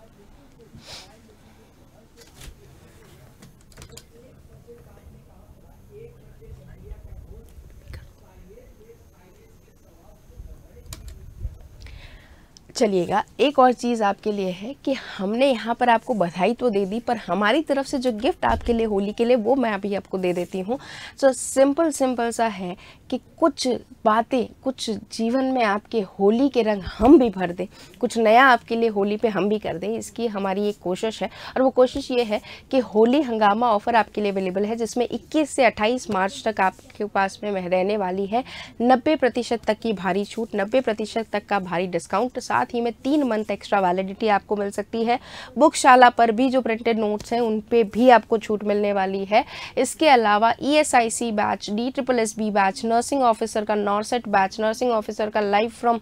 चलिएगा एक और चीज़ आपके लिए है कि हमने यहाँ पर आपको बधाई तो दे दी पर हमारी तरफ से जो गिफ्ट आपके लिए होली के लिए वो मैं अभी आपको दे देती हूँ सो सिंपल सिंपल सा है कि कुछ बातें कुछ जीवन में आपके होली के रंग हम भी भर दें कुछ नया आपके लिए होली पे हम भी कर दें इसकी हमारी एक कोशिश है और वो कोशिश ये है कि होली हंगामा ऑफ़र आपके लिए अवेलेबल है जिसमें 21 से 28 मार्च तक आपके पास में रहने वाली है 90 प्रतिशत तक की भारी छूट 90 प्रतिशत तक का भारी डिस्काउंट साथ साथ ही में तीन मंथ एक्स्ट्रा वैलिडिटी आपको मिल सकती है बुकशाला पर भी जो प्रिंटेड नोट्स हैं उन पर भी आपको छूट मिलने वाली है इसके अलावा E S I C batch D triple S B batch nursing officer का नॉर्सेट बैच नर्सिंग ऑफिसर का लाइव फ्रॉम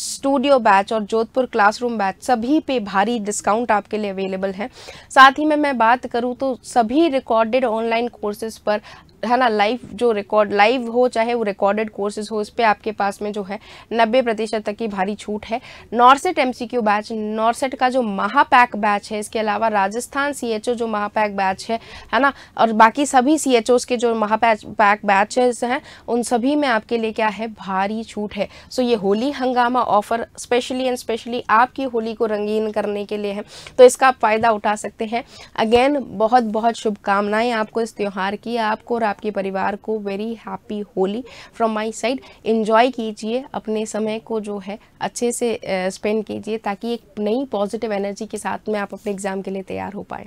स्टूडियो बैच और जोधपुर क्लासरूम बैच सभी पे भारी डिस्काउंट आपके लिए अवेलेबल है साथ ही में मैं बात करूँ तो सभी रिकॉर्डेड ऑनलाइन कोर्सेज पर है ना लाइव जो रिकॉर्ड लाइव हो चाहे वो रिकॉर्डेड कोर्सेज हो इस पर आपके पास में जो है नब्बे प्रतिशत तक की भारी छूट है नॉर्सेट क्यू बैच नॉर्सेट का जो महापैक बैच है इसके अलावा राजस्थान ओ जो महापैक बैच है है ना और बाकी सभी सीएचओस के जो महापैच पैक बैचेस हैं उन सभी में आपके लिए क्या है भारी छूट है सो ये होली हंगामा ऑफर स्पेशली एंड स्पेशली आपकी होली को रंगीन करने के लिए है तो इसका आप फ़ायदा उठा सकते हैं अगेन बहुत बहुत शुभकामनाएं आपको इस त्यौहार की आपको आपके परिवार को very happy Holi from my side enjoy कीजिए अपने समय को जो है अच्छे से स्पेंड कीजिए ताकि एक नई पॉजिटिव एनर्जी के साथ में आप अपने एग्ज़ाम के लिए तैयार हो पाए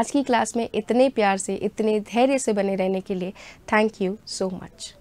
आज की क्लास में इतने प्यार से इतने धैर्य से बने रहने के लिए थैंक यू सो मच